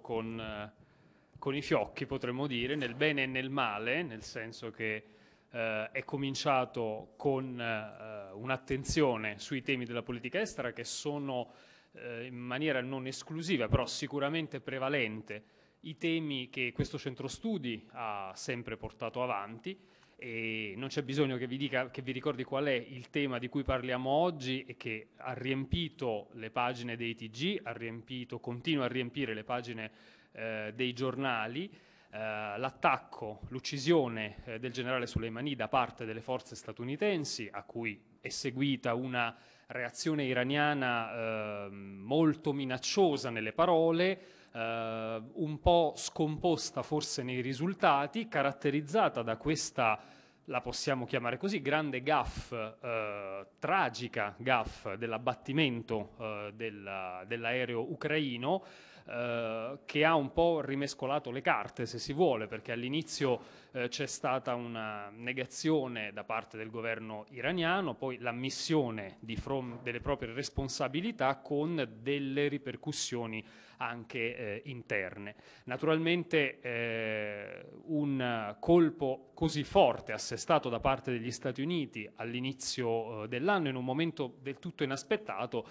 con, eh, con, i fiocchi, potremmo dire, nel bene e nel male, nel senso che eh, è cominciato con eh, un'attenzione sui temi della politica estera che sono eh, in maniera non esclusiva, però sicuramente prevalente, i temi che questo centro studi ha sempre portato avanti e non c'è bisogno che vi, dica, che vi ricordi qual è il tema di cui parliamo oggi e che ha riempito le pagine dei TG, ha riempito, continua a riempire le pagine eh, dei giornali. Uh, l'attacco, l'uccisione eh, del generale Soleimani da parte delle forze statunitensi, a cui è seguita una reazione iraniana eh, molto minacciosa nelle parole, eh, un po' scomposta forse nei risultati, caratterizzata da questa la possiamo chiamare così, grande gaff, eh, tragica gaff dell'abbattimento eh, dell'aereo dell ucraino eh, che ha un po' rimescolato le carte, se si vuole, perché all'inizio eh, c'è stata una negazione da parte del governo iraniano, poi l'ammissione from, delle proprie responsabilità con delle ripercussioni anche eh, interne. Naturalmente eh, un colpo così forte assestato da parte degli Stati Uniti all'inizio eh, dell'anno in un momento del tutto inaspettato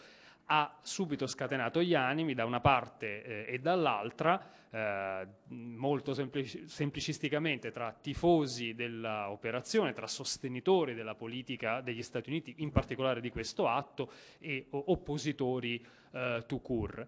ha subito scatenato gli animi da una parte eh, e dall'altra, eh, molto semplici- semplicisticamente tra tifosi dell'operazione, tra sostenitori della politica degli Stati Uniti, in particolare di questo atto, e o- oppositori eh, tout court.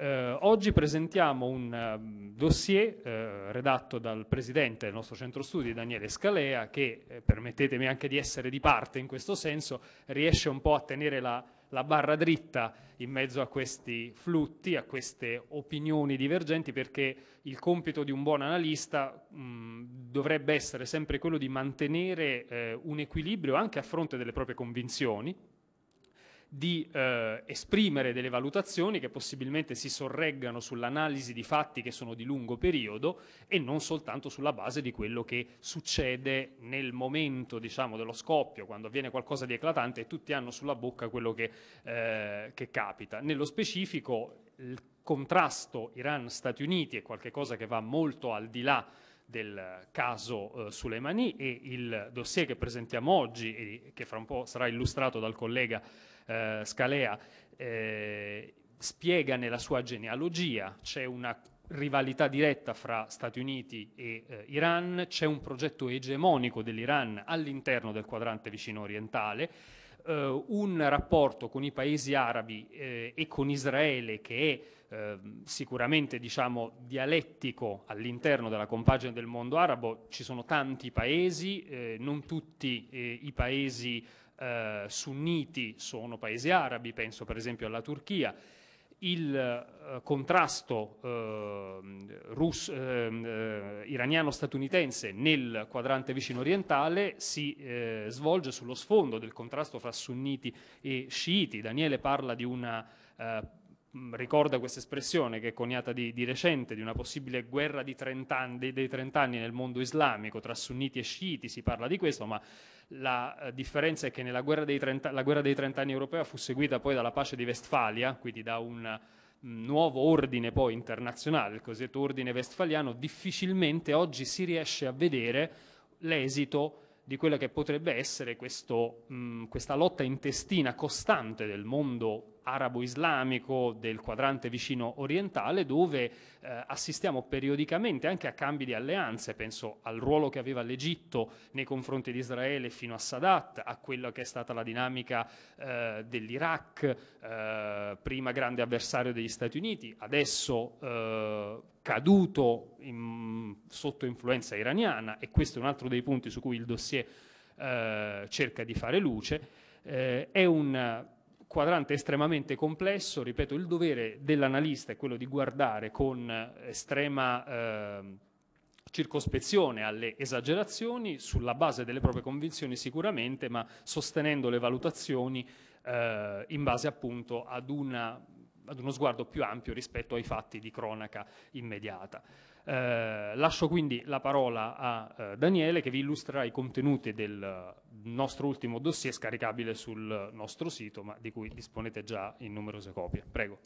Eh, oggi presentiamo un ehm, dossier eh, redatto dal presidente del nostro centro studi, Daniele Scalea, che, eh, permettetemi anche di essere di parte in questo senso, riesce un po' a tenere la la barra dritta in mezzo a questi flutti, a queste opinioni divergenti, perché il compito di un buon analista mh, mm, dovrebbe essere sempre quello di mantenere eh, un equilibrio anche a fronte delle proprie convinzioni, di eh, esprimere delle valutazioni che possibilmente si sorreggano sull'analisi di fatti che sono di lungo periodo e non soltanto sulla base di quello che succede nel momento diciamo, dello scoppio, quando avviene qualcosa di eclatante e tutti hanno sulla bocca quello che, eh, che capita. Nello specifico il contrasto Iran-Stati Uniti è qualcosa che va molto al di là del caso eh, Soleimani e il dossier che presentiamo oggi e che fra un po' sarà illustrato dal collega eh, Scalea, eh, spiega nella sua genealogia, c'è una rivalità diretta fra Stati Uniti e eh, Iran, c'è un progetto egemonico dell'Iran all'interno del quadrante vicino orientale, eh, un rapporto con i paesi arabi eh, e con Israele che è ehm, sicuramente diciamo, dialettico all'interno della compagine del mondo arabo, ci sono tanti paesi, eh, non tutti eh, i paesi eh, sunniti sono paesi arabi, penso per esempio alla Turchia, il eh, contrasto eh, eh, eh iraniano-statunitense nel quadrante vicino orientale si eh, svolge sullo sfondo del contrasto fra sunniti e sciiti. Daniele parla di una Mm, ricorda questa espressione che è coniata di, di, recente, di una possibile guerra 30 dei, dei 30 anni nel mondo islamico tra sunniti e sciiti, si parla di questo, ma la eh, differenza è che nella guerra dei 30, la guerra dei 30 anni europea fu seguita poi dalla pace di Vestfalia, quindi da un mm, nuovo ordine poi internazionale, il cosiddetto ordine vestfaliano, difficilmente oggi si riesce a vedere l'esito di quella che potrebbe essere questo, mh, mm, questa lotta intestina costante del mondo arabo-islamico del quadrante vicino orientale dove eh, assistiamo periodicamente anche a cambi di alleanze, penso al ruolo che aveva l'Egitto nei confronti di Israele fino a Sadat, a quella che è stata la dinamica eh, dell'Iraq, eh, prima grande avversario degli Stati Uniti, adesso eh, caduto in, sotto influenza iraniana e questo è un altro dei punti su cui il dossier eh, cerca di fare luce. Eh, è un quadrante estremamente complesso, ripeto, il dovere dell'analista è quello di guardare con eh, estrema eh, circospezione alle esagerazioni, sulla base delle proprie convinzioni sicuramente, ma sostenendo le valutazioni eh, in base appunto ad, una, ad uno sguardo più ampio rispetto ai fatti di cronaca immediata. Eh, lascio quindi la parola a eh, Daniele che vi illustrerà i contenuti del eh, nostro ultimo dossier scaricabile sul nostro sito, ma di cui disponete già in numerose copie. Prego.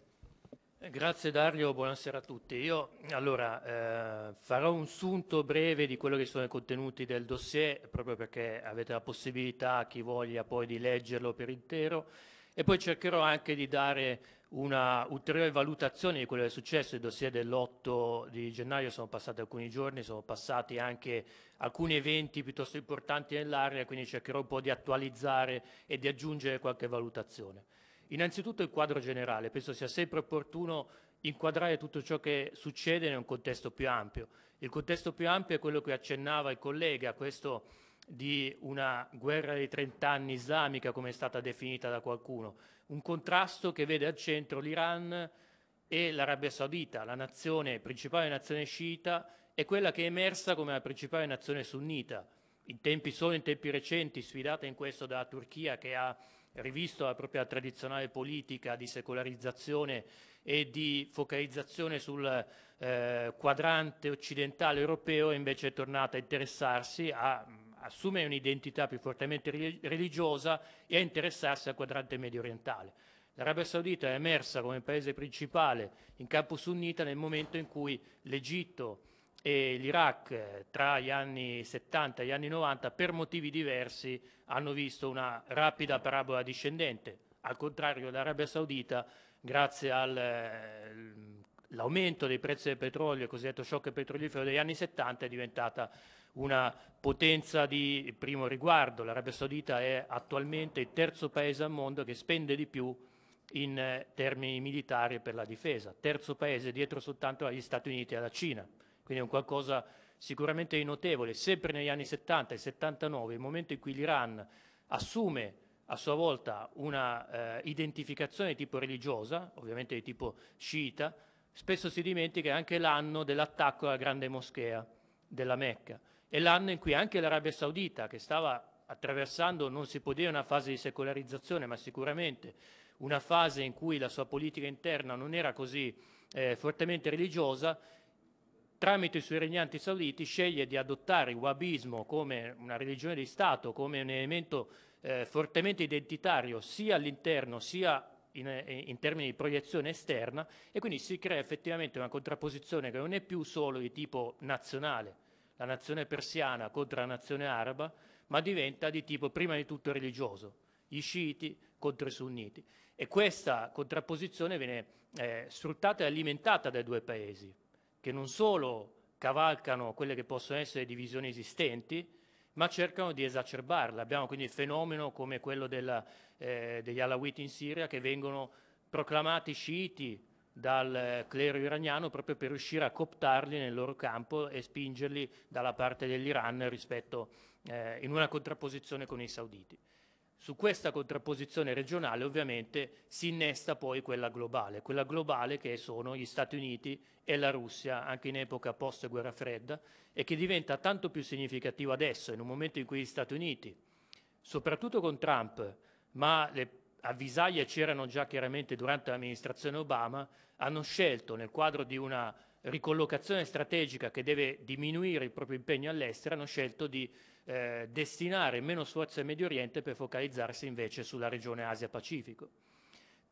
Eh, grazie Dario, buonasera a tutti. Io allora eh, farò un sunto breve di quello che sono i contenuti del dossier, proprio perché avete la possibilità, chi voglia poi, di leggerlo per intero. E poi cercherò anche di dare una ulteriore valutazione di quello che è successo, il dossier dell'8 di gennaio, sono passati alcuni giorni, sono passati anche alcuni eventi piuttosto importanti nell'area, quindi cercherò un po' di attualizzare e di aggiungere qualche valutazione. Innanzitutto il quadro generale, penso sia sempre opportuno inquadrare tutto ciò che succede in un contesto più ampio. Il contesto più ampio è quello che accennava il collega, questo di una guerra dei 30 anni islamica, come è stata definita da qualcuno, un contrasto che vede al centro l'Iran e l'Arabia Saudita, la nazione, principale nazione sciita, e quella che è emersa come la principale nazione sunnita. In tempi solo in tempi recenti, sfidata in questo dalla Turchia che ha rivisto la propria tradizionale politica di secolarizzazione e di focalizzazione sul eh, quadrante occidentale europeo, invece è tornata a interessarsi a assume un'identità più fortemente religiosa e a interessarsi al quadrante medio orientale. L'Arabia Saudita è emersa come paese principale in campo sunnita nel momento in cui l'Egitto e l'Iraq eh, tra gli anni 70 e gli anni 90 per motivi diversi hanno visto una rapida parabola discendente. Al contrario l'Arabia Saudita, grazie all'aumento ehm, dei prezzi del petrolio, il cosiddetto shock petrolifero degli anni 70, è diventata una potenza di primo riguardo. L'Arabia Saudita è attualmente il terzo paese al mondo che spende di più in eh, termini militari per la difesa, terzo paese dietro soltanto agli Stati Uniti e alla Cina. Quindi è un qualcosa sicuramente di notevole. Sempre negli anni 70 e 79, il momento in cui l'Iran assume a sua volta una eh, identificazione di tipo religiosa, ovviamente di tipo sciita, spesso si dimentica anche l'anno dell'attacco alla grande moschea della Mecca è l'anno in cui anche l'Arabia Saudita, che stava attraversando, non si può dire una fase di secolarizzazione, ma sicuramente una fase in cui la sua politica interna non era così eh, fortemente religiosa, tramite i suoi regnanti sauditi sceglie di adottare il wahabismo come una religione di Stato, come un elemento eh, fortemente identitario sia all'interno sia in, eh, in, termini di proiezione esterna e quindi si crea effettivamente una contrapposizione che non è più solo di tipo nazionale la nazione persiana contro la nazione araba, ma diventa di tipo prima di tutto religioso, gli sciiti contro i sunniti. E questa contrapposizione viene eh, sfruttata e alimentata dai due paesi, che non solo cavalcano quelle che possono essere divisioni esistenti, ma cercano di esacerbarla. Abbiamo quindi il fenomeno come quello della, eh, degli Alawiti in Siria che vengono proclamati sciiti dal eh, clero iraniano proprio per riuscire a cooptarli nel loro campo e spingerli dalla parte dell'Iran rispetto eh, in una contrapposizione con i sauditi. Su questa contrapposizione regionale ovviamente si innesta poi quella globale, quella globale che sono gli Stati Uniti e la Russia anche in epoca post guerra fredda e che diventa tanto più significativa adesso in un momento in cui gli Stati Uniti, soprattutto con Trump, ma le avvisaglie c'erano già chiaramente durante l'amministrazione Obama, hanno scelto nel quadro di una ricollocazione strategica che deve diminuire il proprio impegno all'estero, hanno scelto di eh, destinare meno sforzo al Medio Oriente per focalizzarsi invece sulla regione Asia-Pacifico.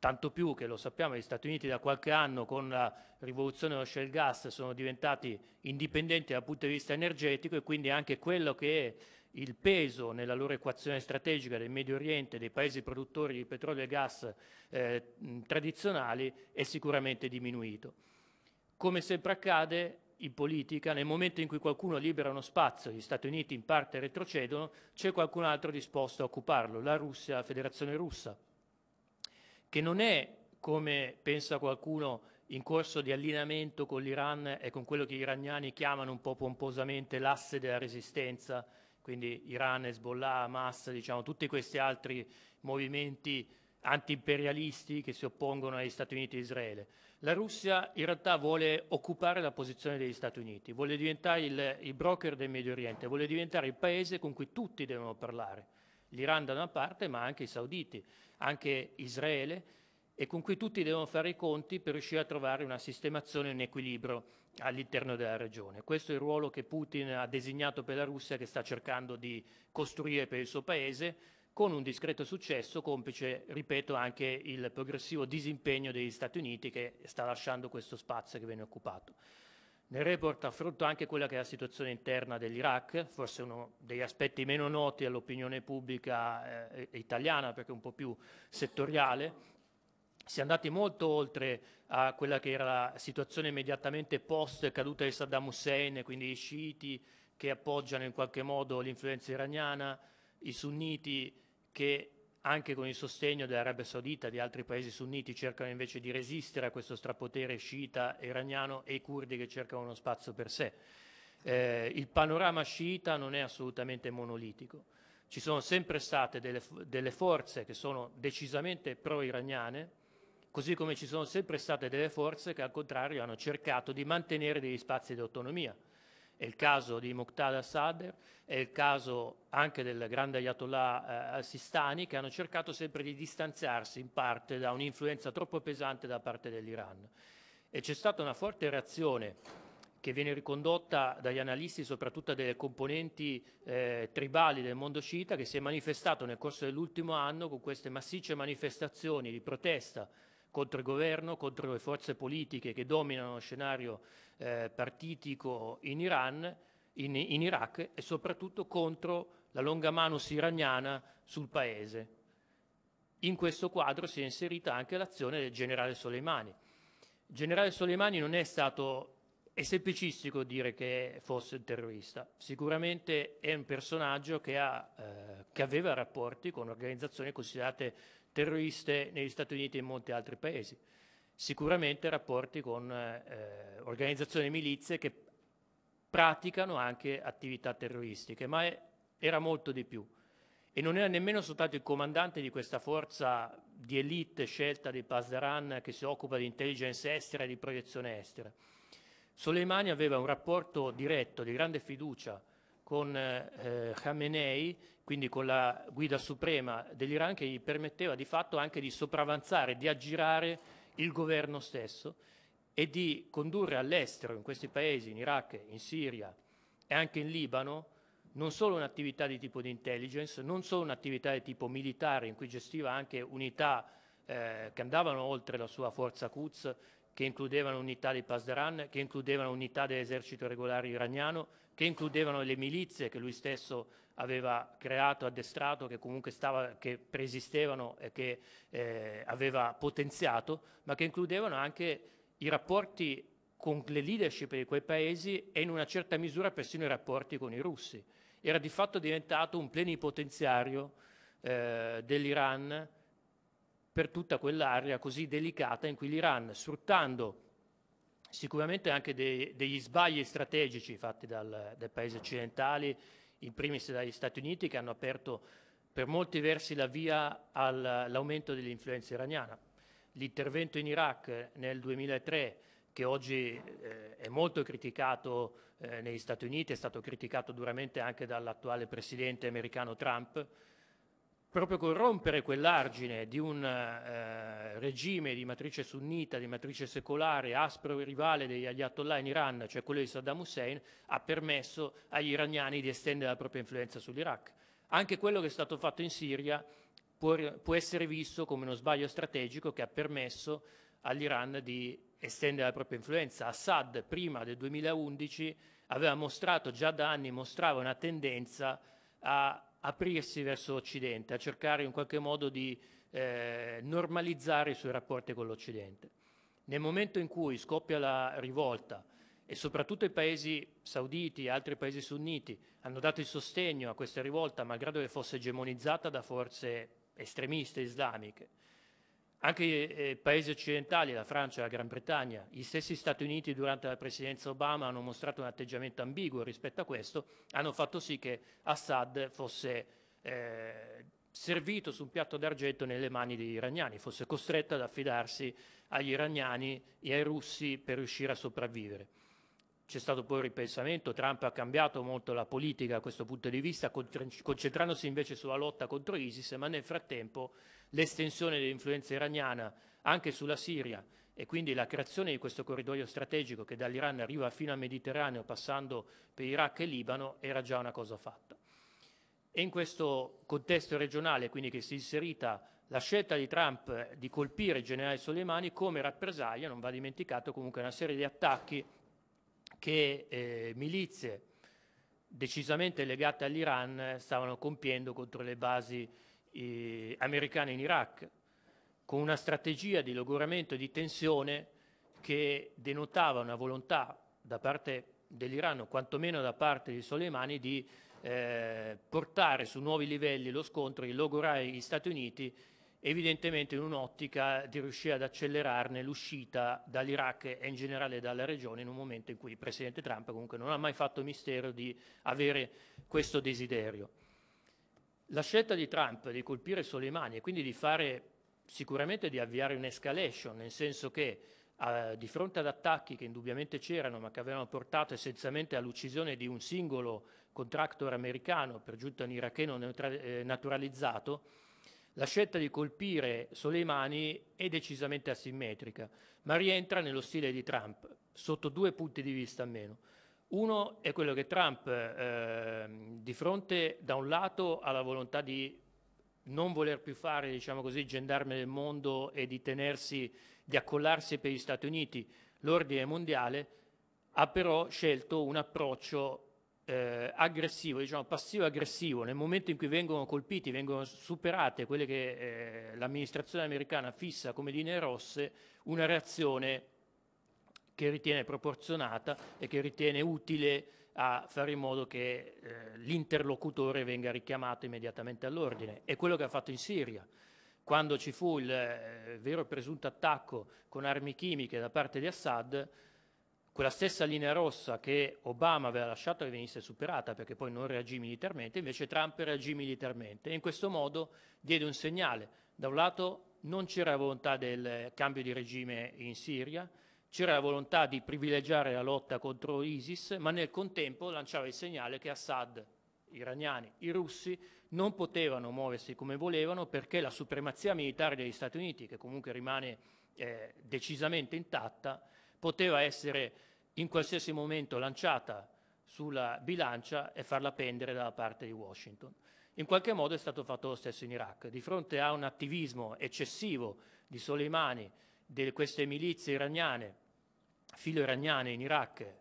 Tanto più che lo sappiamo, gli Stati Uniti da qualche anno con la rivoluzione dello shale gas sono diventati indipendenti dal punto di vista energetico e quindi anche quello che è il peso nella loro equazione strategica del Medio Oriente dei paesi produttori di petrolio e gas eh, tradizionali è sicuramente diminuito. Come sempre accade in politica, nel momento in cui qualcuno libera uno spazio, gli Stati Uniti in parte retrocedono, c'è qualcun altro disposto a occuparlo, la Russia, la Federazione Russa, che non è, come pensa qualcuno, in corso di allineamento con l'Iran e con quello che gli iraniani chiamano un po' pomposamente l'asse della resistenza quindi Iran, Hezbollah, Hamas, diciamo, tutti questi altri movimenti antiimperialisti che si oppongono agli Stati Uniti e Israele. La Russia in realtà vuole occupare la posizione degli Stati Uniti, vuole diventare il, il broker del Medio Oriente, vuole diventare il paese con cui tutti devono parlare, l'Iran da una parte ma anche i sauditi, anche Israele e con cui tutti devono fare i conti per riuscire a trovare una sistemazione, e un equilibrio all'interno della regione. Questo è il ruolo che Putin ha designato per la Russia che sta cercando di costruire per il suo paese con un discreto successo, complice, ripeto, anche il progressivo disimpegno degli Stati Uniti che sta lasciando questo spazio che viene occupato. Nel report affronto anche quella che è la situazione interna dell'Iraq, forse uno degli aspetti meno noti all'opinione pubblica eh, italiana perché un po' più settoriale, si è andati molto oltre a quella che era la situazione immediatamente post caduta di Saddam Hussein, quindi i sciiti che appoggiano in qualche modo l'influenza iraniana, i sunniti che anche con il sostegno dell'Arabia Saudita e di altri paesi sunniti cercano invece di resistere a questo strapotere sciita iraniano e i curdi che cercano uno spazio per sé. Eh, il panorama sciita non è assolutamente monolitico. Ci sono sempre state delle, delle forze che sono decisamente pro-iraniane, così come ci sono sempre state delle forze che al contrario hanno cercato di mantenere degli spazi di autonomia. È il caso di Muqtada al-Sadr, è il caso anche del grande Ayatollah eh, Sistani che hanno cercato sempre di distanziarsi in parte da un'influenza troppo pesante da parte dell'Iran. E c'è stata una forte reazione che viene ricondotta dagli analisti soprattutto delle componenti eh, tribali del mondo sciita che si è manifestato nel corso dell'ultimo anno con queste massicce manifestazioni di protesta contro il governo, contro le forze politiche che dominano lo scenario eh, partitico in Iran, in, in Iraq e soprattutto contro la longa manus iraniana sul paese. In questo quadro si è inserita anche l'azione del generale Soleimani. Il generale Soleimani non è stato, è semplicistico dire che fosse un terrorista, sicuramente è un personaggio che, ha, eh, che aveva rapporti con organizzazioni considerate terroriste negli Stati Uniti e in molti altri paesi. Sicuramente rapporti con eh, eh organizzazioni milizie che praticano anche attività terroristiche, ma è, era molto di più. E non era nemmeno soltanto il comandante di questa forza di elite scelta di Pasdaran che si occupa di intelligence estera e di proiezione estera. Soleimani aveva un rapporto diretto di grande fiducia con eh, Khamenei, quindi con la guida suprema dell'Iran, che gli permetteva di fatto anche di sopravanzare, di aggirare il governo stesso e di condurre all'estero, in questi paesi, in Iraq, in Siria e anche in Libano, non solo un'attività di tipo di intelligence, non solo un'attività di tipo militare in cui gestiva anche unità eh, che andavano oltre la sua forza Quds che includevano unità di Pasdaran, che includevano unità dell'esercito regolare iraniano, che includevano le milizie che lui stesso aveva creato, addestrato, che comunque stava, che preesistevano e che eh, aveva potenziato, ma che includevano anche i rapporti con le leadership di quei paesi e in una certa misura persino i rapporti con i russi. Era di fatto diventato un plenipotenziario eh, dell'Iran per tutta quell'area così delicata in cui l'Iran, sfruttando sicuramente anche dei, degli sbagli strategici fatti dal, dai paesi occidentali, in primis dagli Stati Uniti, che hanno aperto per molti versi la via all'aumento dell'influenza iraniana. L'intervento in Iraq nel 2003, che oggi eh, è molto criticato eh, negli Stati Uniti, è stato criticato duramente anche dall'attuale presidente americano Trump, proprio col rompere quell'argine di un eh, regime di matrice sunnita, di matrice secolare, aspro e rivale degli Ayatollah in Iran, cioè quello di Saddam Hussein, ha permesso agli iraniani di estendere la propria influenza sull'Iraq. Anche quello che è stato fatto in Siria può, può essere visto come uno sbaglio strategico che ha permesso all'Iran di estendere la propria influenza. Assad, prima del 2011, aveva mostrato, già da anni mostrava una tendenza a aprirsi verso l'Occidente, a cercare in qualche modo di eh, normalizzare i suoi rapporti con l'Occidente. Nel momento in cui scoppia la rivolta e soprattutto i paesi sauditi e altri paesi sunniti hanno dato il sostegno a questa rivolta malgrado che fosse egemonizzata da forze estremiste islamiche, anche i eh, paesi occidentali, la Francia e la Gran Bretagna, gli stessi Stati Uniti durante la presidenza Obama hanno mostrato un atteggiamento ambiguo rispetto a questo, hanno fatto sì che Assad fosse eh, servito su un piatto d'argento nelle mani degli iraniani, fosse costretto ad affidarsi agli iraniani e ai russi per riuscire a sopravvivere. C'è stato poi un ripensamento, Trump ha cambiato molto la politica a questo punto di vista, concentrandosi invece sulla lotta contro ISIS, ma nel frattempo l'estensione dell'influenza iraniana anche sulla Siria e quindi la creazione di questo corridoio strategico che dall'Iran arriva fino al Mediterraneo passando per Iraq e Libano era già una cosa fatta. E in questo contesto regionale quindi che si è inserita la scelta di Trump di colpire il generale Soleimani come rappresaglia, non va dimenticato comunque una serie di attacchi che eh, milizie decisamente legate all'Iran stavano compiendo contro le basi eh, americana in Iraq, con una strategia di logoramento e di tensione che denotava una volontà da parte dell'Iran, o quantomeno da parte di Soleimani, di eh, portare su nuovi livelli lo scontro e logorare gli Stati Uniti, evidentemente in un'ottica di riuscire ad accelerarne l'uscita dall'Iraq e in generale dalla regione in un momento in cui il Presidente Trump comunque non ha mai fatto mistero di avere questo desiderio. La scelta di Trump di colpire Soleimani e quindi di fare sicuramente di avviare un'escalation, nel senso che eh, di fronte ad attacchi che indubbiamente c'erano ma che avevano portato essenzialmente all'uccisione di un singolo contractor americano, per giunta un iracheno eh, naturalizzato, la scelta di colpire Soleimani è decisamente asimmetrica, ma rientra nello stile di Trump, sotto due punti di vista almeno. Uno è quello che Trump, eh, di fronte da un lato alla volontà di non voler più fare, diciamo così, gendarme del mondo e di tenersi, di accollarsi per gli Stati Uniti l'ordine mondiale, ha però scelto un approccio eh, aggressivo, diciamo passivo-aggressivo, nel momento in cui vengono colpiti, vengono superate quelle che eh, l'amministrazione americana fissa come linee rosse, una reazione che ritiene proporzionata e che ritiene utile a fare in modo che eh, l'interlocutore venga richiamato immediatamente all'ordine. È quello che ha fatto in Siria. Quando ci fu il eh, vero e presunto attacco con armi chimiche da parte di Assad, quella stessa linea rossa che Obama aveva lasciato che venisse superata perché poi non reagì militarmente, invece Trump reagì militarmente e in questo modo diede un segnale. Da un lato non c'era volontà del cambio di regime in Siria, c'era la volontà di privilegiare la lotta contro l'ISIS, ma nel contempo lanciava il segnale che Assad, gli iraniani, i russi non potevano muoversi come volevano perché la supremazia militare degli Stati Uniti, che comunque rimane eh, decisamente intatta, poteva essere in qualsiasi momento lanciata sulla bilancia e farla pendere dalla parte di Washington. In qualche modo è stato fatto lo stesso in Iraq. Di fronte a un attivismo eccessivo di Soleimani di queste milizie iraniane, filo-iraniane in Iraq,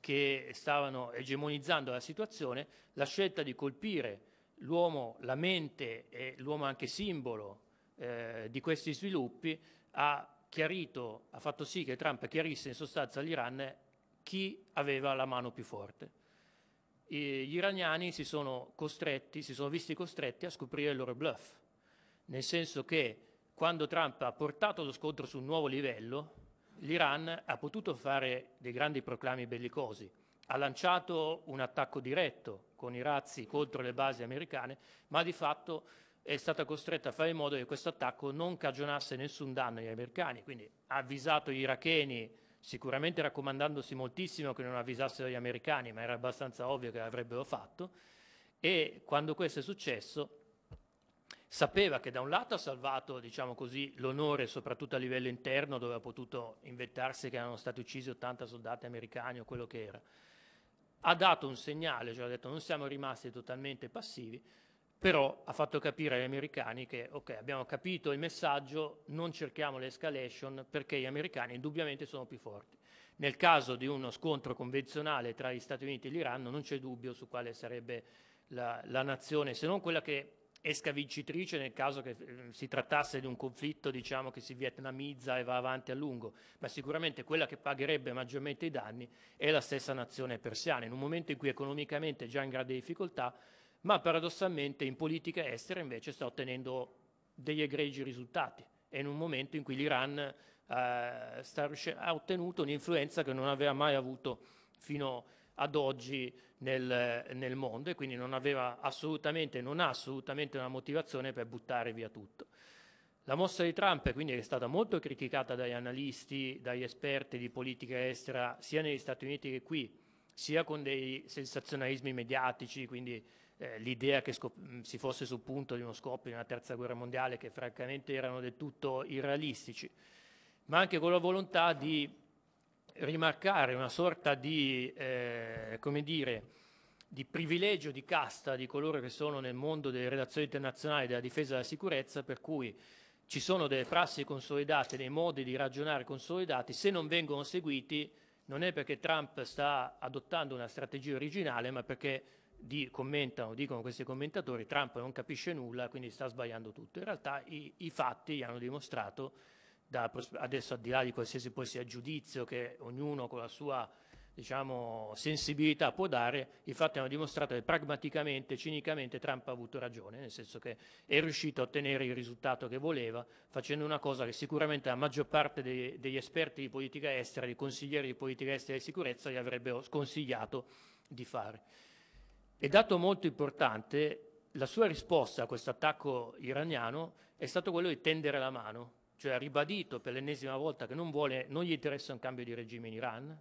che stavano egemonizzando la situazione, la scelta di colpire l'uomo, la mente e l'uomo anche simbolo eh, di questi sviluppi ha chiarito, ha fatto sì che Trump chiarisse in sostanza all'Iran chi aveva la mano più forte. E gli iraniani si sono costretti, si sono visti costretti a scoprire il loro bluff, nel senso che quando Trump ha portato lo scontro su un nuovo livello, l'Iran ha potuto fare dei grandi proclami bellicosi, ha lanciato un attacco diretto con i razzi contro le basi americane, ma di fatto è stata costretta a fare in modo che questo attacco non cagionasse nessun danno agli americani, quindi ha avvisato gli iracheni, sicuramente raccomandandosi moltissimo che non avvisassero gli americani, ma era abbastanza ovvio che l'avrebbero fatto, e quando questo è successo sapeva che da un lato ha salvato diciamo così, l'onore soprattutto a livello interno dove ha potuto inventarsi che erano stati uccisi 80 soldati americani o quello che era, ha dato un segnale, cioè ha detto non siamo rimasti totalmente passivi, però ha fatto capire agli americani che ok abbiamo capito il messaggio, non cerchiamo l'escalation perché gli americani indubbiamente sono più forti. Nel caso di uno scontro convenzionale tra gli Stati Uniti e l'Iran non c'è dubbio su quale sarebbe la, la nazione, se non quella che esca vincitrice nel caso che ehm, si trattasse di un conflitto diciamo, che si vietnamizza e va avanti a lungo, ma sicuramente quella che pagherebbe maggiormente i danni è la stessa nazione persiana, in un momento in cui economicamente è già in grande difficoltà, ma paradossalmente in politica estera invece sta ottenendo degli egregi risultati, è in un momento in cui l'Iran eh, ha ottenuto un'influenza che non aveva mai avuto fino ad oggi nel, nel mondo e quindi non, aveva assolutamente, non ha assolutamente una motivazione per buttare via tutto. La mossa di Trump quindi è stata molto criticata dagli analisti, dagli esperti di politica estera, sia negli Stati Uniti che qui, sia con dei sensazionalismi mediatici, quindi eh, l'idea che mm, si fosse sul punto di uno scoppio di una terza guerra mondiale, che francamente erano del tutto irrealistici, ma anche con la volontà di rimarcare una sorta di, eh, come dire, di privilegio di casta di coloro che sono nel mondo delle relazioni internazionali, della difesa della sicurezza, per cui ci sono delle prassi consolidate, dei modi di ragionare consolidati, se non vengono seguiti non è perché Trump sta adottando una strategia originale, ma perché di, commentano, dicono questi commentatori, Trump non capisce nulla, quindi sta sbagliando tutto. In realtà i, i fatti gli hanno dimostrato da, adesso al di là di qualsiasi poi sia giudizio che ognuno con la sua diciamo, sensibilità può dare, i fatti hanno dimostrato che pragmaticamente, cinicamente Trump ha avuto ragione, nel senso che è riuscito a ottenere il risultato che voleva facendo una cosa che sicuramente la maggior parte dei, degli esperti di politica estera, dei consiglieri di politica estera e sicurezza gli avrebbero sconsigliato di fare. E dato molto importante, la sua risposta a questo attacco iraniano è stato quello di tendere la mano cioè ha ribadito per l'ennesima volta che non, vuole, non gli interessa un cambio di regime in Iran,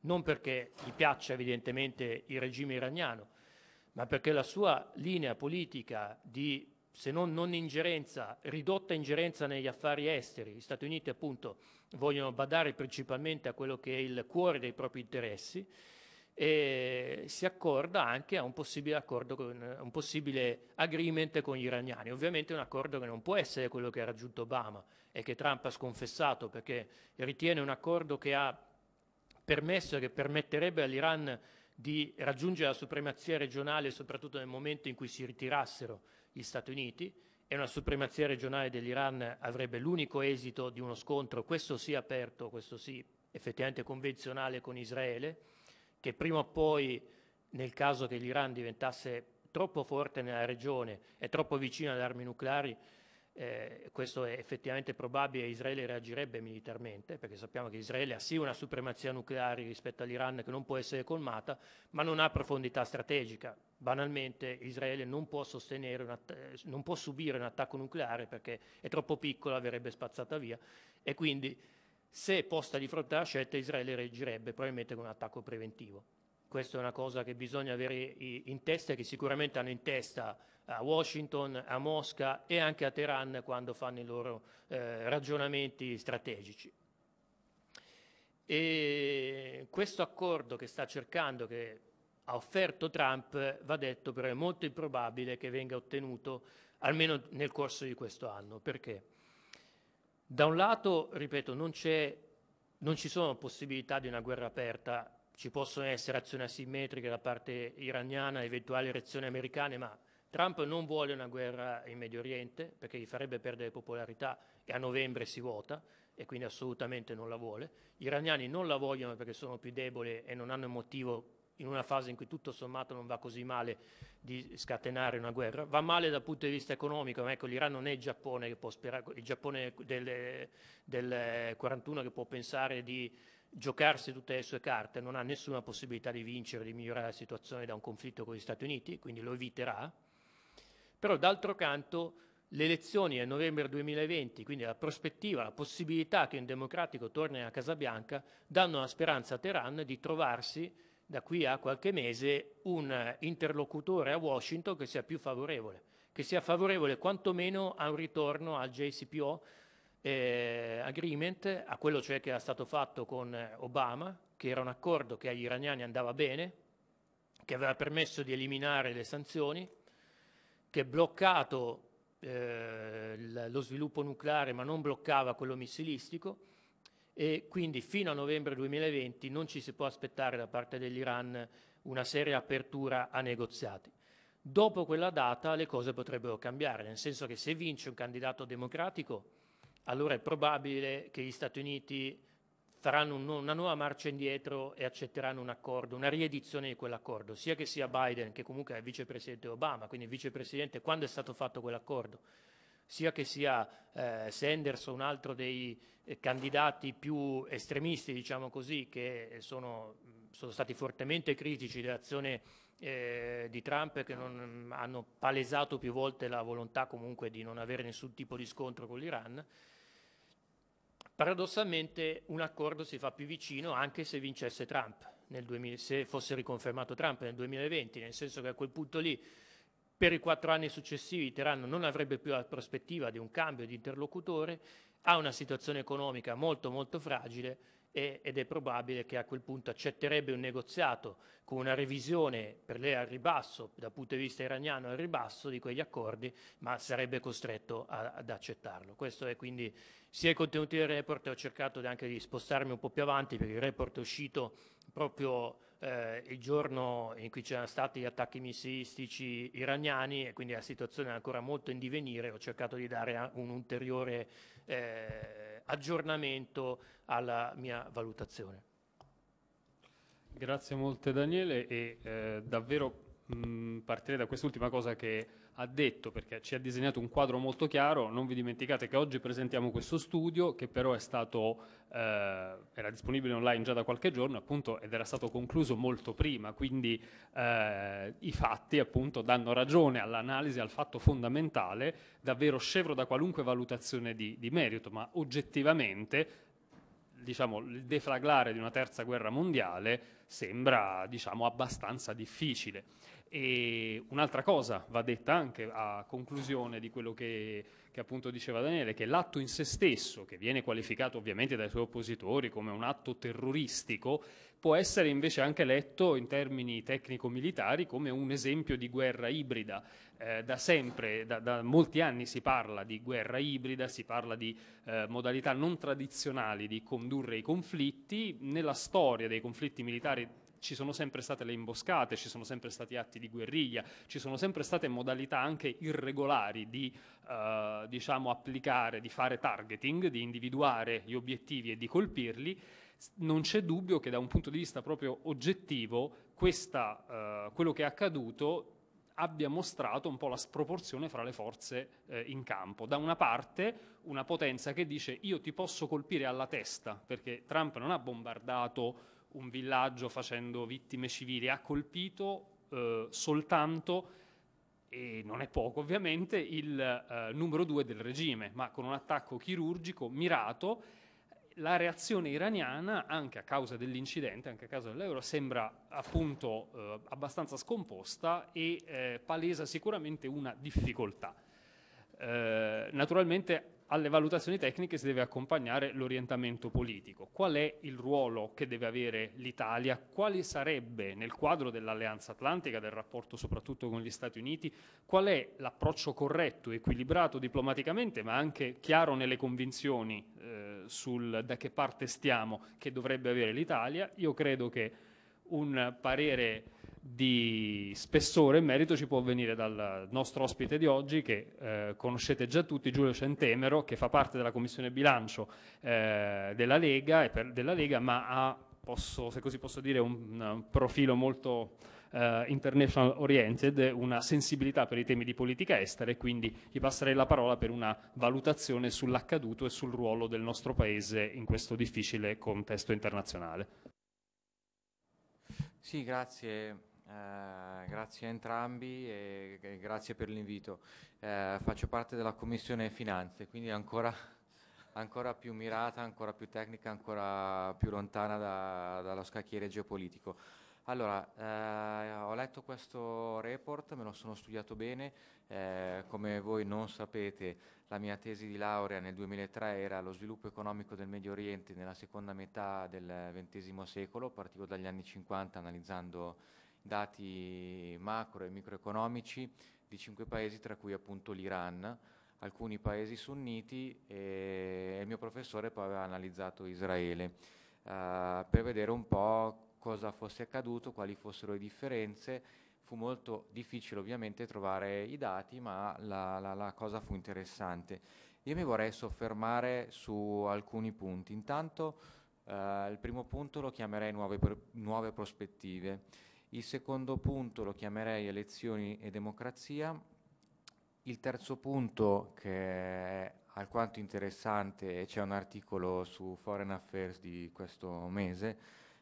non perché gli piaccia evidentemente il regime iraniano, ma perché la sua linea politica di se non non ingerenza, ridotta ingerenza negli affari esteri, gli Stati Uniti appunto vogliono badare principalmente a quello che è il cuore dei propri interessi, e si accorda anche a un possibile accordo, con, un possibile agreement con gli iraniani. Ovviamente un accordo che non può essere quello che ha raggiunto Obama e che Trump ha sconfessato perché ritiene un accordo che ha permesso e che permetterebbe all'Iran di raggiungere la supremazia regionale soprattutto nel momento in cui si ritirassero gli Stati Uniti e una supremazia regionale dell'Iran avrebbe l'unico esito di uno scontro, questo sì aperto, questo sì effettivamente convenzionale con Israele che prima o poi, nel caso che l'Iran diventasse troppo forte nella regione e troppo vicino alle armi nucleari, eh, questo è effettivamente probabile, Israele reagirebbe militarmente, perché sappiamo che Israele ha sì una supremazia nucleare rispetto all'Iran che non può essere colmata, ma non ha profondità strategica. Banalmente Israele non può, att- eh, non può subire un attacco nucleare perché è troppo piccola, verrebbe spazzata via e quindi se posta di fronte alla scelta, Israele reagirebbe probabilmente con un attacco preventivo. Questa è una cosa che bisogna avere in testa e che sicuramente hanno in testa eh, a Washington, a Mosca e anche a Teheran quando fanno i loro eh, ragionamenti strategici. E questo accordo che sta cercando, che ha offerto Trump, va detto però è molto improbabile che venga ottenuto almeno nel corso di questo anno. Perché? Da un lato, ripeto, non, non ci sono possibilità di una guerra aperta, ci possono essere azioni asimmetriche da parte iraniana, eventuali reazioni americane, ma Trump non vuole una guerra in Medio Oriente perché gli farebbe perdere popolarità e a novembre si vota e quindi assolutamente non la vuole. Gli iraniani non la vogliono perché sono più deboli e non hanno motivo in una fase in cui tutto sommato non va così male di scatenare una guerra, va male dal punto di vista economico, ma ecco l'Iran non è il Giappone, che può sperare, il Giappone del, del 41 che può pensare di giocarsi tutte le sue carte, non ha nessuna possibilità di vincere, di migliorare la situazione da un conflitto con gli Stati Uniti, quindi lo eviterà, però d'altro canto le elezioni a novembre 2020, quindi la prospettiva, la possibilità che un democratico torni alla Casa Bianca, danno la speranza a Teheran di trovarsi da qui a qualche mese un interlocutore a Washington che sia più favorevole, che sia favorevole quantomeno a un ritorno al JCPO eh, agreement, a quello cioè che era stato fatto con Obama, che era un accordo che agli iraniani andava bene, che aveva permesso di eliminare le sanzioni, che bloccato eh, lo sviluppo nucleare ma non bloccava quello missilistico, e quindi fino a novembre 2020 non ci si può aspettare da parte dell'Iran una seria apertura a negoziati. Dopo quella data le cose potrebbero cambiare, nel senso che se vince un candidato democratico, allora è probabile che gli Stati Uniti faranno una nuova marcia indietro e accetteranno un accordo, una riedizione di quell'accordo, sia che sia Biden, che comunque è vicepresidente Obama, quindi vicepresidente, quando è stato fatto quell'accordo, sia che sia eh, o un altro dei eh, candidati più estremisti, diciamo così, che sono, sono stati fortemente critici dell'azione eh, di Trump che non, hanno palesato più volte la volontà comunque di non avere nessun tipo di scontro con l'Iran. Paradossalmente un accordo si fa più vicino anche se vincesse Trump, 2000, se fosse riconfermato Trump nel 2020, nel senso che a quel punto lì per i quattro anni successivi Teheran non avrebbe più la prospettiva di un cambio di interlocutore, ha una situazione economica molto molto fragile e, ed è probabile che a quel punto accetterebbe un negoziato con una revisione per lei al ribasso, dal punto di vista iraniano al ribasso di quegli accordi, ma sarebbe costretto a, ad accettarlo. Questo è quindi sia i contenuti del report, ho cercato anche di spostarmi un po' più avanti perché il report è uscito proprio eh, il giorno in cui c'erano stati gli attacchi missilistici iraniani e quindi la situazione è ancora molto in divenire, ho cercato di dare un ulteriore eh, aggiornamento alla mia valutazione. Grazie molte Daniele e eh, davvero mh, mm, partirei da quest'ultima cosa che ha detto, perché ci ha disegnato un quadro molto chiaro, non vi dimenticate che oggi presentiamo questo studio che però è stato, eh, era disponibile online già da qualche giorno appunto ed era stato concluso molto prima, quindi eh, i fatti appunto danno ragione all'analisi, al fatto fondamentale, davvero scevro da qualunque valutazione di, di merito, ma oggettivamente diciamo, il deflaglare di una terza guerra mondiale sembra diciamo, abbastanza difficile. E un'altra cosa va detta anche a conclusione di quello che che appunto diceva Daniele, che l'atto in se stesso, che viene qualificato ovviamente dai suoi oppositori come un atto terroristico, può essere invece anche letto in termini tecnico-militari come un esempio di guerra ibrida. Eh, da sempre, da, da, molti anni si parla di guerra ibrida, si parla di eh, modalità non tradizionali di condurre i conflitti. Nella storia dei conflitti militari ci sono sempre state le imboscate, ci sono sempre stati atti di guerriglia, ci sono sempre state modalità anche irregolari di eh, diciamo, applicare, di fare targeting, di individuare gli obiettivi e di colpirli. Non c'è dubbio che da un punto di vista proprio oggettivo questa, eh, quello che è accaduto abbia mostrato un po' la sproporzione fra le forze eh, in campo. Da una parte una potenza che dice io ti posso colpire alla testa, perché Trump non ha bombardato un villaggio facendo vittime civili, ha colpito eh, soltanto, e non è poco ovviamente, il eh, numero due del regime, ma con un attacco chirurgico mirato la reazione iraniana, anche a causa dell'incidente, anche a causa dell'euro, sembra appunto eh, abbastanza scomposta e eh, palesa sicuramente una difficoltà. Eh, naturalmente alle valutazioni tecniche si deve accompagnare l'orientamento politico. Qual è il ruolo che deve avere l'Italia? Quale sarebbe, nel quadro dell'alleanza atlantica, del rapporto soprattutto con gli Stati Uniti, qual è l'approccio corretto, equilibrato diplomaticamente, ma anche chiaro nelle convinzioni eh, sul da che parte stiamo che dovrebbe avere l'Italia? Io credo che un parere di spessore e merito ci può venire dal nostro ospite di oggi che eh, conoscete già tutti, Giulio Centemero, che fa parte della commissione bilancio eh, della, Lega, per, della, Lega, ma ha, posso, se così posso dire, un, un profilo molto eh, international oriented, una sensibilità per i temi di politica estera e quindi gli passerei la parola per una valutazione sull'accaduto e sul ruolo del nostro Paese in questo difficile contesto internazionale. Sì, grazie. Eh, grazie a entrambi e, e grazie per l'invito. Eh, faccio parte della Commissione Finanze, quindi ancora, ancora, più mirata, ancora più tecnica, ancora più lontana da, dallo scacchiere geopolitico. Allora, eh, ho letto questo report, me lo sono studiato bene, eh, come voi non sapete la mia tesi di laurea nel 2003 era lo sviluppo economico del Medio Oriente nella seconda metà del XX secolo, partivo dagli anni 50 analizzando dati macro e microeconomici di cinque paesi, tra cui appunto l'Iran, alcuni paesi sunniti e il mio professore poi aveva analizzato Israele eh, per vedere un po' cosa fosse accaduto, quali fossero le differenze. Fu molto difficile ovviamente trovare i dati, ma la, la, la cosa fu interessante. Io mi vorrei soffermare su alcuni punti. Intanto eh, il primo punto lo chiamerei nuove, nuove prospettive. Il secondo punto lo chiamerei elezioni e democrazia. Il terzo punto, che è alquanto interessante, c'è un articolo su Foreign Affairs di questo mese,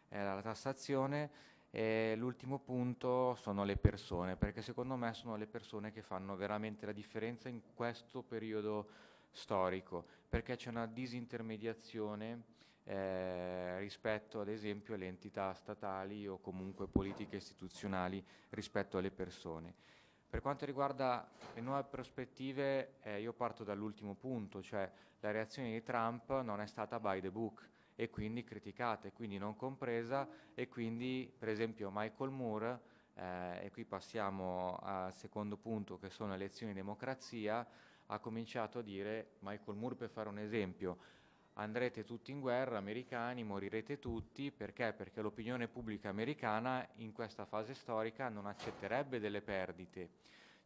è la tassazione. E l'ultimo punto sono le persone, perché secondo me sono le persone che fanno veramente la differenza in questo periodo storico, perché c'è una disintermediazione eh, rispetto ad esempio alle entità statali o comunque politiche istituzionali rispetto alle persone. Per quanto riguarda le nuove prospettive, eh, io parto dall'ultimo punto, cioè la reazione di Trump non è stata by the book e quindi criticata e quindi non compresa e quindi per esempio Michael Moore, eh, e qui passiamo al secondo punto che sono elezioni e democrazia, ha cominciato a dire, Michael Moore per fare un esempio, andrete tutti in guerra, americani, morirete tutti, perché? Perché l'opinione pubblica americana in questa fase storica non accetterebbe delle perdite.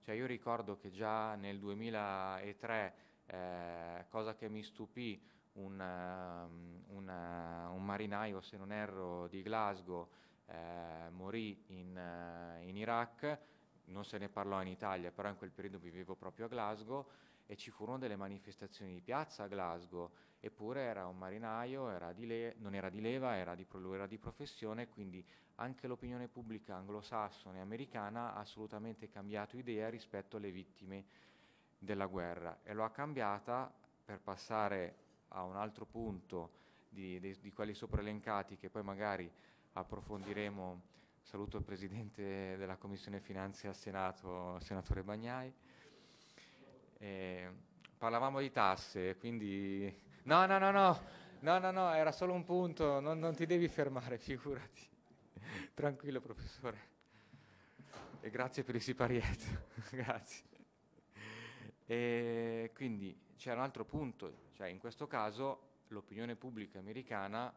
Cioè io ricordo che già nel 2003, eh, cosa che mi stupì, un, ehm, un, un marinaio, se non erro, di Glasgow eh, morì in, eh, in Iraq, non se ne parlò in Italia, però in quel periodo vivevo proprio a Glasgow, e ci furono delle manifestazioni di piazza a Glasgow, eppure era un marinaio, era le- non era di leva, era di, pro- era di professione, quindi anche l'opinione pubblica anglosassone e americana ha assolutamente cambiato idea rispetto alle vittime della guerra e lo ha cambiata per passare a un altro punto di, di, di quelli sopraelencati che poi magari approfondiremo. Saluto il Presidente della Commissione Finanze al Senato, Senatore Bagnai. Eh, parlavamo di tasse, quindi... No, no, no, no, no, no, no era solo un punto, non, non ti devi fermare, figurati. Tranquillo, professore. E grazie per il siparietto, grazie. E quindi c'è un altro punto, cioè in questo caso l'opinione pubblica americana,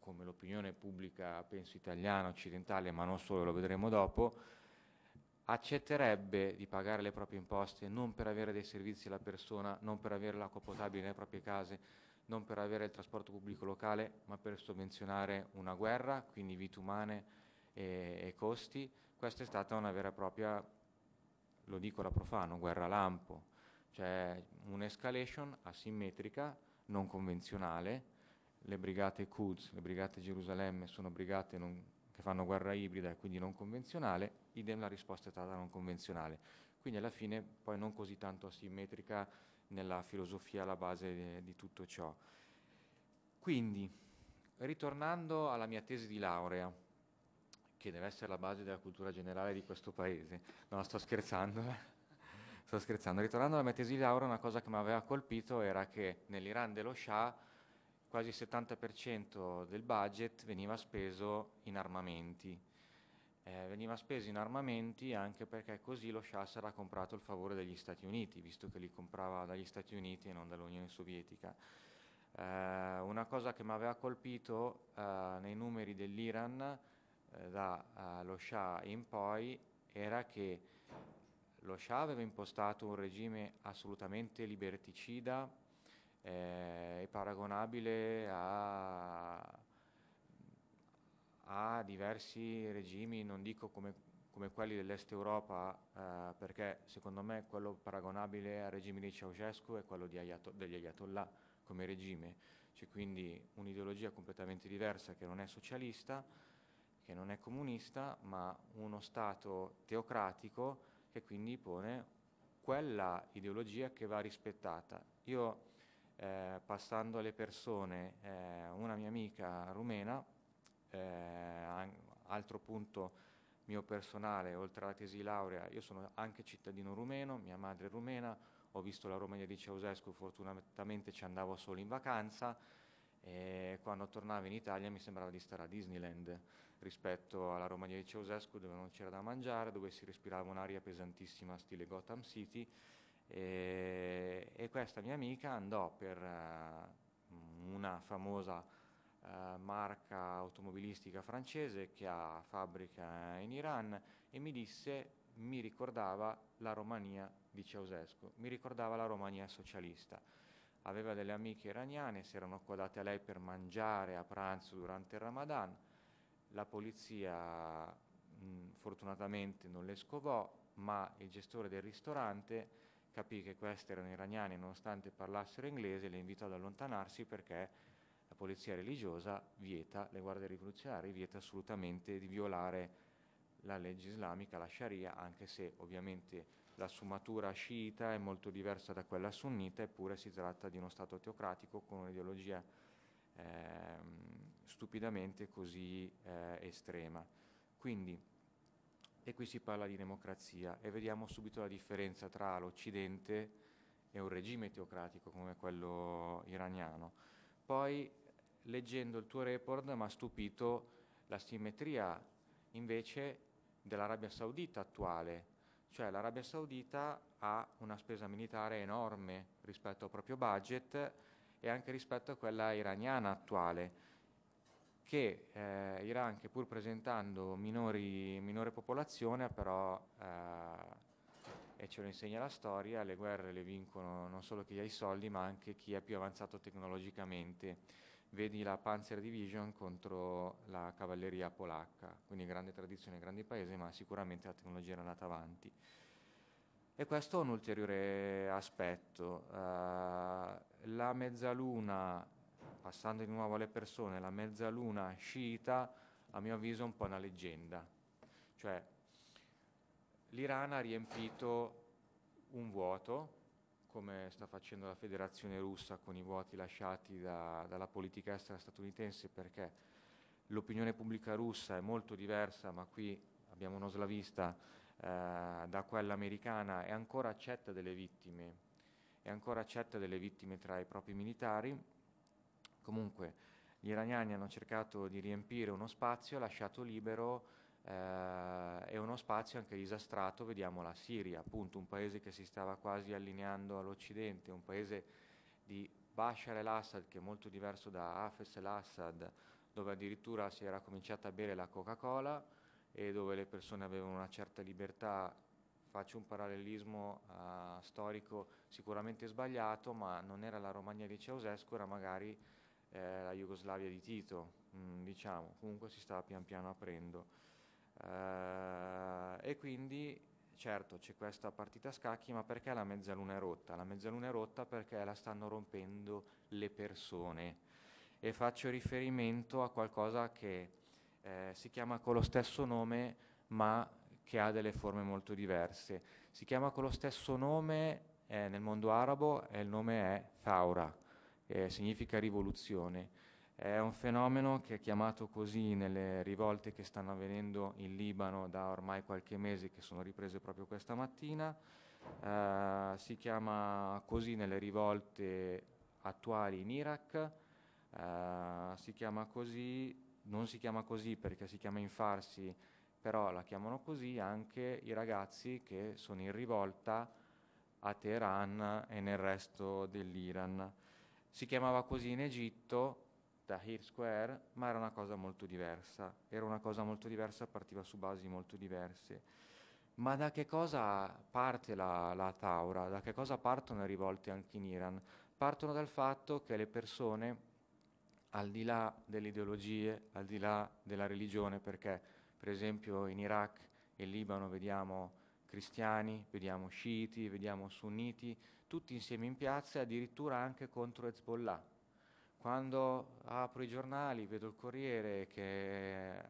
come l'opinione pubblica penso italiana, occidentale, ma non solo, lo vedremo dopo, accetterebbe di pagare le proprie imposte non per avere dei servizi alla persona, non per avere l'acqua potabile nelle proprie case, non per avere il trasporto pubblico locale, ma per sovvenzionare una guerra, quindi vite umane e, e costi. Questa è stata una vera e propria, lo dico la profano, guerra lampo, cioè un'escalation asimmetrica, non convenzionale. Le brigate Quds, le brigate Gerusalemme sono brigate non che fanno guerra ibrida e quindi non convenzionale, idem la risposta è stata non convenzionale. Quindi alla fine poi non così tanto asimmetrica nella filosofia alla base di tutto ciò. Quindi, ritornando alla mia tesi di laurea, che deve essere la base della cultura generale di questo paese, no, sto scherzando, eh. sto scherzando, ritornando alla mia tesi di laurea, una cosa che mi aveva colpito era che nell'Iran dello Shah quasi il 70% del budget veniva speso in armamenti. Eh, veniva speso in armamenti anche perché così lo Shah sarà comprato il favore degli Stati Uniti, visto che li comprava dagli Stati Uniti e non dall'Unione Sovietica. Eh, una cosa che mi aveva colpito eh, nei numeri dell'Iran eh, dallo eh, Shah in poi era che lo Shah aveva impostato un regime assolutamente liberticida eh, è paragonabile a, a diversi regimi, non dico come, come quelli dell'est Europa, eh, perché secondo me quello paragonabile al regime di Ceausescu è quello Ayato, degli Ayatollah come regime, cioè quindi un'ideologia completamente diversa che non è socialista, che non è comunista, ma uno Stato teocratico che quindi pone quella ideologia che va rispettata. Io eh, passando alle persone, eh, una mia amica rumena, eh, altro punto mio personale, oltre alla tesi laurea, io sono anche cittadino rumeno, mia madre è rumena, ho visto la Romania di Ceausescu, fortunatamente ci andavo solo in vacanza e quando tornavo in Italia mi sembrava di stare a Disneyland rispetto alla Romania di Ceausescu dove non c'era da mangiare, dove si respirava un'aria pesantissima stile Gotham City e, e questa mia amica andò per uh, una famosa eh, marca automobilistica francese che ha fabbrica in Iran e mi disse mi ricordava la Romania di Ceausescu, mi ricordava la Romania socialista. Aveva delle amiche iraniane, si erano accodate a lei per mangiare a pranzo durante il Ramadan. La polizia mh, fortunatamente non le scovò, ma il gestore del ristorante capì che questi erano iraniani nonostante parlassero inglese, le invitò ad allontanarsi perché la polizia religiosa vieta, le guardie rivoluzionarie vieta assolutamente di violare la legge islamica, la sharia, anche se ovviamente la sfumatura sciita è molto diversa da quella sunnita, eppure si tratta di uno Stato teocratico con un'ideologia eh, stupidamente così eh, estrema. Quindi e qui si parla di democrazia e vediamo subito la differenza tra l'Occidente e un regime teocratico come quello iraniano. Poi leggendo il tuo report mi ha stupito la simmetria invece dell'Arabia Saudita attuale, cioè l'Arabia Saudita ha una spesa militare enorme rispetto al proprio budget e anche rispetto a quella iraniana attuale che eh, Iran, che pur presentando minori, minore popolazione, però, eh, e ce lo insegna la storia, le guerre le vincono non solo chi ha i soldi, ma anche chi è più avanzato tecnologicamente. Vedi la Panzer Division contro la cavalleria polacca, quindi grande tradizione, grande paese, ma sicuramente la tecnologia era andata avanti. E questo è un ulteriore aspetto. Uh, la mezzaluna passando di nuovo alle persone, la mezzaluna sciita, a mio avviso è un po' una leggenda. Cioè, l'Iran ha riempito un vuoto, come sta facendo la federazione russa con i vuoti lasciati da, dalla politica estera statunitense, perché l'opinione pubblica russa è molto diversa, ma qui abbiamo uno slavista, eh, da quella americana e ancora accetta delle vittime, e ancora accetta delle vittime tra i propri militari Comunque gli iraniani hanno cercato di riempire uno spazio lasciato libero eh, e uno spazio anche disastrato, vediamo la Siria, appunto un paese che si stava quasi allineando all'Occidente, un paese di Bashar el-Assad che è molto diverso da Hafez el-Assad, dove addirittura si era cominciata a bere la Coca-Cola e dove le persone avevano una certa libertà faccio un parallelismo uh, storico sicuramente sbagliato, ma non era la Romagna di Ceausescu, era magari eh, la Jugoslavia di Tito, mh, mm, diciamo, comunque si sta pian piano aprendo. Eh, e quindi, certo, c'è questa partita a scacchi, ma perché la mezzaluna è rotta? La mezzaluna è rotta perché la stanno rompendo le persone. E faccio riferimento a qualcosa che eh, si chiama con lo stesso nome, ma che ha delle forme molto diverse. Si chiama con lo stesso nome eh, nel mondo arabo e il nome è Thaura eh, significa rivoluzione. È un fenomeno che è chiamato così nelle rivolte che stanno avvenendo in Libano da ormai qualche mese, che sono riprese proprio questa mattina. Eh, si chiama così nelle rivolte attuali in Iraq. Eh, si chiama così, non si chiama così perché si chiama in farsi, però la chiamano così anche i ragazzi che sono in rivolta a Teheran e nel resto dell'Iran. Si chiamava così in Egitto, Tahrir Square, ma era una cosa molto diversa. Era una cosa molto diversa, partiva su basi molto diverse. Ma da che cosa parte la, la Taura? Da che cosa partono le rivolte anche in Iran? Partono dal fatto che le persone, al di là delle ideologie, al di là della religione, perché per esempio in Iraq e Libano vediamo cristiani, vediamo sciiti, vediamo sunniti, tutti insieme in piazza e addirittura anche contro Hezbollah. Quando apro i giornali vedo il Corriere che eh,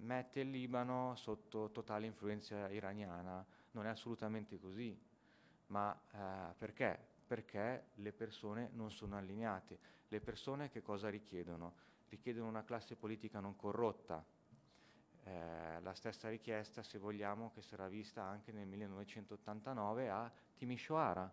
mette il Libano sotto totale influenza iraniana, non è assolutamente così, ma eh, perché? Perché le persone non sono allineate. Le persone che cosa richiedono? Richiedono una classe politica non corrotta, eh, la stessa richiesta, se vogliamo, che sarà vista anche nel 1989 a Timisoara,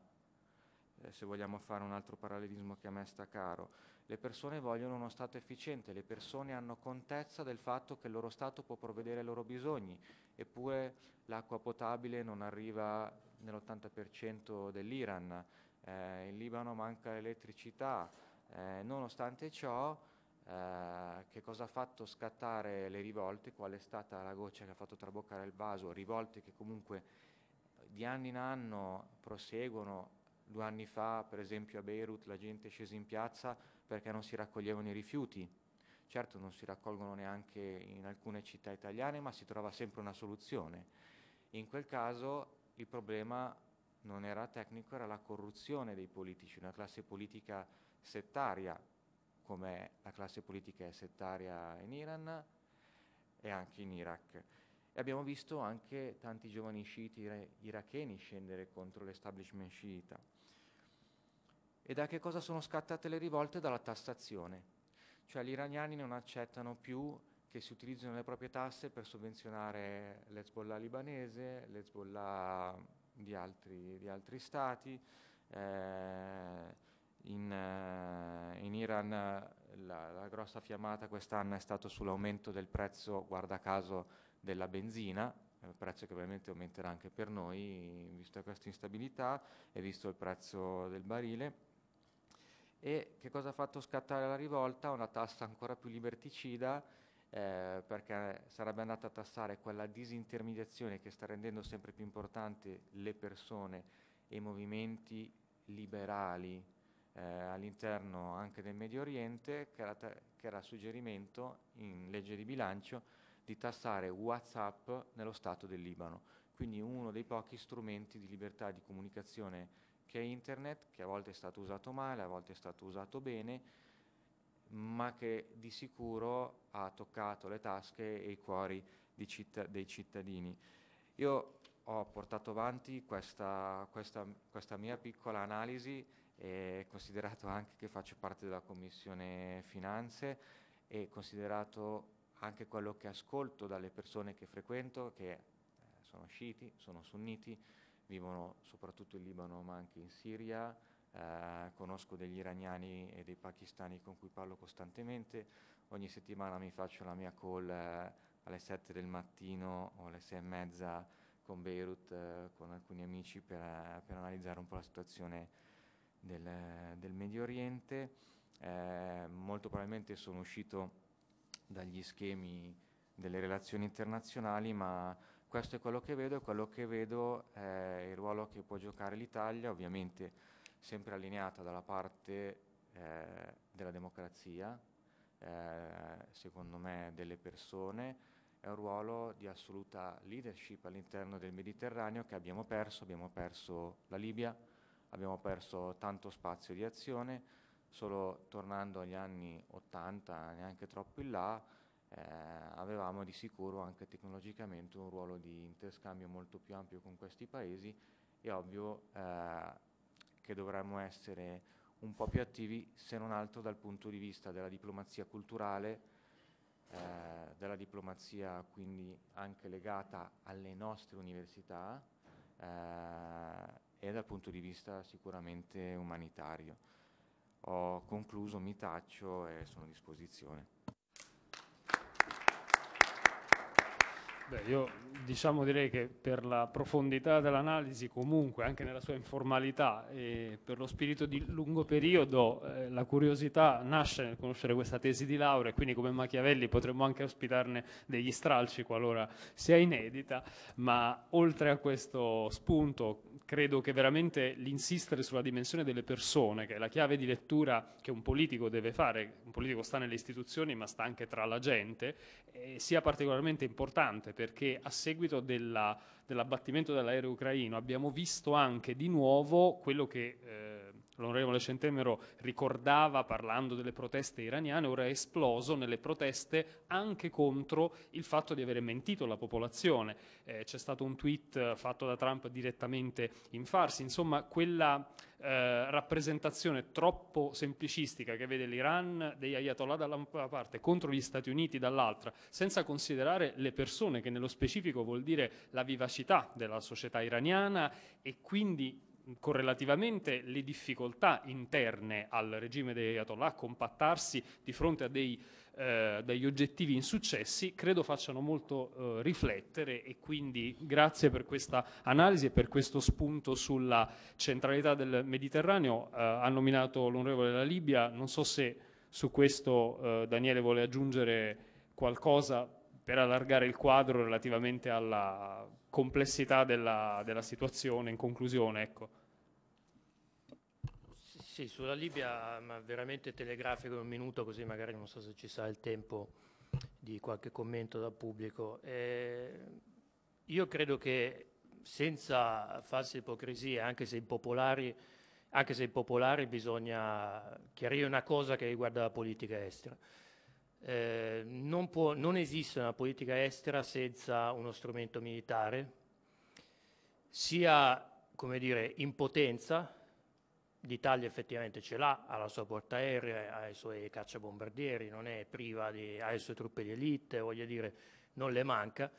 eh, se vogliamo fare un altro parallelismo che a me sta caro. Le persone vogliono uno Stato efficiente, le persone hanno contezza del fatto che il loro Stato può provvedere ai loro bisogni, eppure l'acqua potabile non arriva nell'80% dell'Iran, eh, in Libano manca l'elettricità, eh, nonostante ciò eh, che cosa ha fatto scattare le rivolte, qual è stata la goccia che ha fatto traboccare il vaso, rivolte che comunque eh, di anno in anno proseguono. Due anni fa, per esempio, a Beirut la gente è scesa in piazza perché non si raccoglievano i rifiuti. Certo, non si raccolgono neanche in alcune città italiane, ma si trova sempre una soluzione. In quel caso il problema non era tecnico, era la corruzione dei politici, una classe politica settaria come la classe politica è settaria in Iran e anche in Iraq. E abbiamo visto anche tanti giovani sciiti iracheni scendere contro l'establishment sciita. E da che cosa sono scattate le rivolte? Dalla tassazione. Cioè gli iraniani non accettano più che si utilizzino le proprie tasse per sovvenzionare l'Hezbollah libanese, l'Hezbollah di altri, di altri stati, eh, in, eh, in Iran la, la grossa fiammata quest'anno è stata sull'aumento del prezzo, guarda caso, della benzina, il eh, prezzo che ovviamente aumenterà anche per noi, visto questa instabilità e visto il prezzo del barile. E che cosa ha fatto scattare la rivolta? Una tassa ancora più liberticida, eh, perché sarebbe andata a tassare quella disintermediazione che sta rendendo sempre più importante le persone e i movimenti liberali eh, all'interno anche del Medio Oriente, che era, che era suggerimento in legge di bilancio di tassare WhatsApp nello Stato del Libano, quindi uno dei pochi strumenti di libertà di comunicazione che è Internet, che a volte è stato usato male, a volte è stato usato bene, ma che di sicuro ha toccato le tasche e i cuori citt dei cittadini. Io ho portato avanti questa, questa, questa mia piccola analisi e considerato anche che faccio parte della Commissione Finanze e considerato anche quello che ascolto dalle persone che frequento, che eh, sono sciiti, sono sunniti, vivono soprattutto in Libano ma anche in Siria, eh, conosco degli iraniani e dei pakistani con cui parlo costantemente, ogni settimana mi faccio la mia call eh, alle 7 del mattino o alle 6 e mezza con Beirut, eh, con alcuni amici per, eh, per analizzare un po' la situazione del, del Medio Oriente, eh, molto probabilmente sono uscito dagli schemi delle relazioni internazionali, ma questo è quello che vedo e quello che vedo è eh, il ruolo che può giocare l'Italia, ovviamente sempre allineata dalla parte eh, della democrazia, eh, secondo me delle persone, è un ruolo di assoluta leadership all'interno del Mediterraneo che abbiamo perso, abbiamo perso la Libia, abbiamo perso tanto spazio di azione, solo tornando agli anni 80, neanche troppo in là, eh, avevamo di sicuro anche tecnologicamente un ruolo di interscambio molto più ampio con questi paesi è ovvio eh, che dovremmo essere un po' più attivi se non altro dal punto di vista della diplomazia culturale, eh, della diplomazia quindi anche legata alle nostre università eh, e dal punto di vista sicuramente umanitario. Ho concluso, mi taccio e sono a disposizione. Beh, io diciamo direi che per la profondità dell'analisi comunque, anche nella sua informalità e per lo spirito di lungo periodo, eh, la curiosità nasce nel conoscere questa tesi di laurea e quindi come Machiavelli potremmo anche ospitarne degli stralci qualora sia inedita, ma oltre a questo spunto credo che veramente l'insistere sulla dimensione delle persone, che è la chiave di lettura che un politico deve fare, un politico sta nelle istituzioni ma sta anche tra la gente, eh, sia particolarmente importante perché a seguito della, dell'abbattimento dell'aereo ucraino abbiamo visto anche di nuovo quello che... Eh, l'onorevole Centemero ricordava parlando delle proteste iraniane, ora è esploso nelle proteste anche contro il fatto di avere mentito la popolazione. Eh, c'è stato un tweet fatto da Trump direttamente in farsi, insomma quella eh, rappresentazione troppo semplicistica che vede l'Iran degli ayatollah da una parte contro gli Stati Uniti dall'altra, senza considerare le persone che nello specifico vuol dire la vivacità della società iraniana e quindi correlativamente le difficoltà interne al regime degli Ayatollah a compattarsi di fronte a dei, eh, degli oggettivi insuccessi, credo facciano molto eh, riflettere e quindi grazie per questa analisi e per questo spunto sulla centralità del Mediterraneo. Eh, ha nominato l'onorevole della Libia, non so se su questo eh, Daniele vuole aggiungere qualcosa per allargare il quadro relativamente alla complessità della, della situazione in conclusione. Ecco. Sì, sulla Libia, ma veramente telegrafico in un minuto, così magari non so se ci sarà il tempo di qualche commento dal pubblico. Eh, io credo che senza false ipocrisie, anche se impopolari, anche se impopolari bisogna chiarire una cosa che riguarda la politica estera. Eh, non, può, non esiste una politica estera senza uno strumento militare, sia come dire, in potenza L'Italia effettivamente ce l'ha, ha la sua porta aerea, ha i suoi cacciabombardieri, non è priva di, ha le sue truppe di elite, voglio dire, non le manca.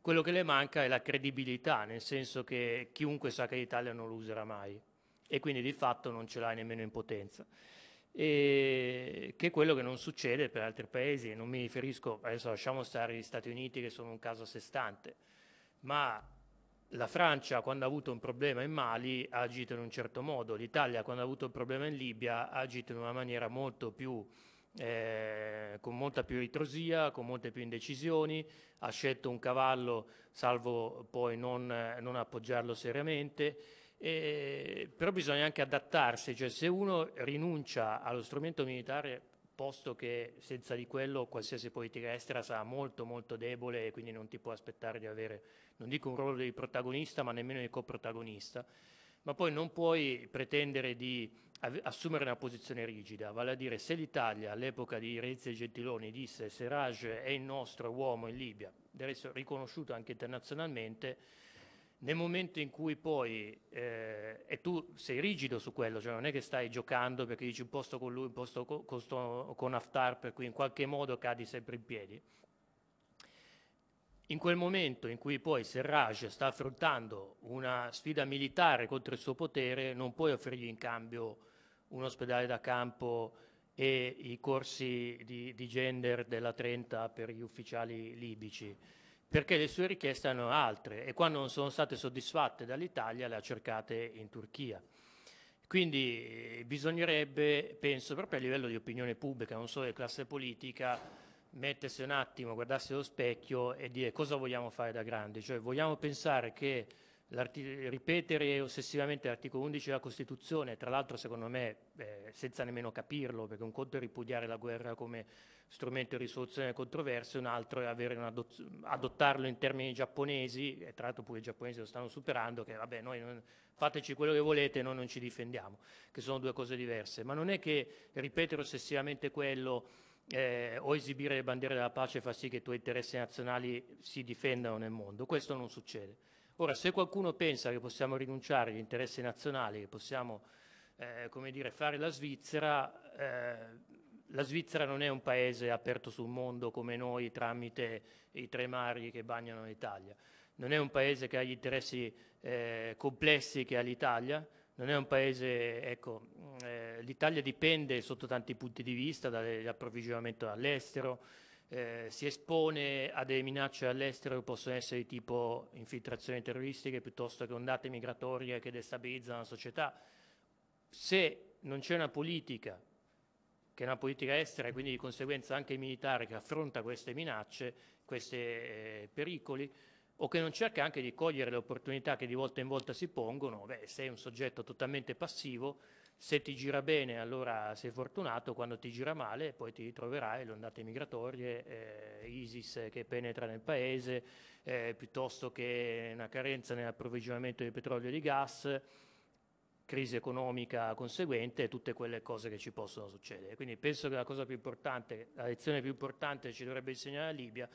Quello che le manca è la credibilità, nel senso che chiunque sa che l'Italia non lo userà mai e quindi di fatto non ce l'hai nemmeno in potenza. E che è quello che non succede per altri paesi, non mi riferisco, adesso lasciamo stare gli Stati Uniti che sono un caso a sé stante, ma la Francia quando ha avuto un problema in Mali ha agito in un certo modo, l'Italia quando ha avuto un problema in Libia ha agito in una maniera molto più, eh, con molta più ritrosia, con molte più indecisioni, ha scelto un cavallo salvo poi non, non appoggiarlo seriamente. E, però bisogna anche adattarsi, cioè se uno rinuncia allo strumento militare posto che senza di quello qualsiasi politica estera sarà molto molto debole e quindi non ti può aspettare di avere non dico un ruolo di protagonista, ma nemmeno di coprotagonista, ma poi non puoi pretendere di assumere una posizione rigida, vale a dire se l'Italia all'epoca di Renzi e Gentiloni disse Serraj è il nostro uomo in Libia, deve essere riconosciuto anche internazionalmente, nel momento in cui poi, eh, e tu sei rigido su quello, cioè non è che stai giocando perché dici un posto con lui, un posto con, con Haftar, per cui in qualche modo cadi sempre in piedi, in quel momento in cui poi Serraj sta affrontando una sfida militare contro il suo potere, non puoi offrirgli in cambio un ospedale da campo e i corsi di, di gender della 30 per gli ufficiali libici, perché le sue richieste hanno altre e quando non sono state soddisfatte dall'Italia le ha cercate in Turchia. Quindi eh, bisognerebbe, penso proprio a livello di opinione pubblica, non solo di classe politica, mettersi un attimo, guardarsi allo specchio e dire cosa vogliamo fare da grande, cioè vogliamo pensare che ripetere ossessivamente l'articolo 11 della Costituzione, tra l'altro secondo me eh, senza nemmeno capirlo, perché un conto è ripudiare la guerra come strumento di risoluzione delle controverse, un altro è adott adottarlo in termini giapponesi, e tra l'altro pure i giapponesi lo stanno superando, che vabbè noi non, fateci quello che volete, noi non ci difendiamo, che sono due cose diverse, ma non è che ripetere ossessivamente quello eh, o esibire le bandiere della pace fa sì che i tuoi interessi nazionali si difendano nel mondo. Questo non succede. Ora, se qualcuno pensa che possiamo rinunciare agli interessi nazionali, che possiamo eh, come dire, fare la Svizzera, eh, la Svizzera non è un paese aperto sul mondo come noi tramite i tre mari che bagnano l'Italia, non è un paese che ha gli interessi eh, complessi che ha l'Italia, non è un paese, ecco, mm, eh, l'Italia dipende sotto tanti punti di vista dall'approvvigionamento all'estero, eh, si espone a delle minacce all'estero che possono essere di tipo infiltrazioni terroristiche piuttosto che ondate migratorie che destabilizzano la società. Se non c'è una politica, che è una politica estera e quindi di conseguenza anche militare che affronta queste minacce, questi eh, pericoli, o che non cerca anche di cogliere le opportunità che di volta in volta si pongono, beh, sei un soggetto totalmente passivo, se ti gira bene allora sei fortunato, quando ti gira male poi ti ritroverai le ondate migratorie, eh, ISIS che penetra nel paese, eh, piuttosto che una carenza nell'approvvigionamento di petrolio e di gas, crisi economica conseguente e tutte quelle cose che ci possono succedere. Quindi penso che la cosa più importante, la lezione più importante che ci dovrebbe insegnare la Libia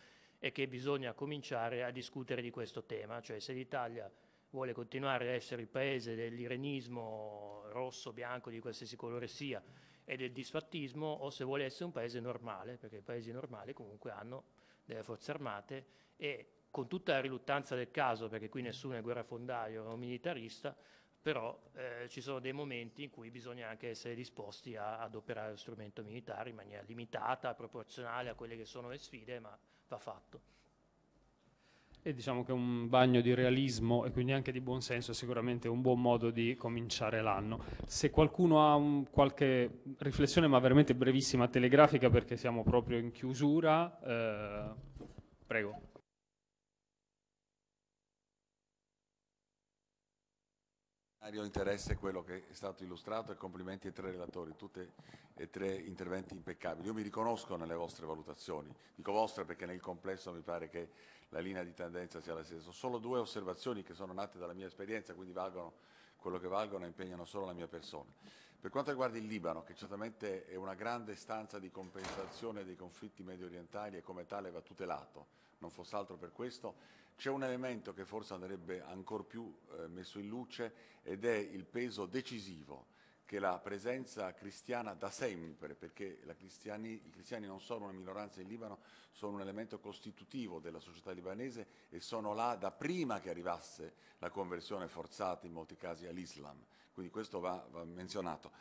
è che bisogna cominciare a discutere di questo tema, cioè se l'Italia vuole continuare a essere il paese dell'irenismo rosso, bianco, di qualsiasi colore sia, e del disfattismo, o se vuole essere un paese normale, perché i paesi normali comunque hanno delle forze armate e con tutta la riluttanza del caso, perché qui nessuno è guerrafondaio o militarista, però eh, ci sono dei momenti in cui bisogna anche essere disposti a, ad operare lo strumento militare in maniera limitata, proporzionale a quelle che sono le sfide, ma va fatto. E diciamo che un bagno di realismo e quindi anche di buonsenso è sicuramente un buon modo di cominciare l'anno. Se qualcuno ha un, qualche riflessione, ma veramente brevissima, telegrafica, perché siamo proprio in chiusura, eh, prego. Mario interesse è quello che è stato illustrato e complimenti ai tre relatori, tutti e tre interventi impeccabili. Io mi riconosco nelle vostre valutazioni, dico vostre perché nel complesso mi pare che la linea di tendenza sia la stessa. Sono solo due osservazioni che sono nate dalla mia esperienza, quindi valgono quello che valgono e impegnano solo la mia persona. Per quanto riguarda il Libano, che certamente è una grande stanza di compensazione dei conflitti medio orientali e come tale va tutelato, non fosse altro per questo, c'è un elemento che forse andrebbe ancora più eh, messo in luce ed è il peso decisivo che la presenza cristiana da sempre, perché cristiani, i cristiani non sono una minoranza in Libano, sono un elemento costitutivo della società libanese e sono là da prima che arrivasse la conversione forzata, in molti casi, all'Islam. Quindi questo va, va menzionato.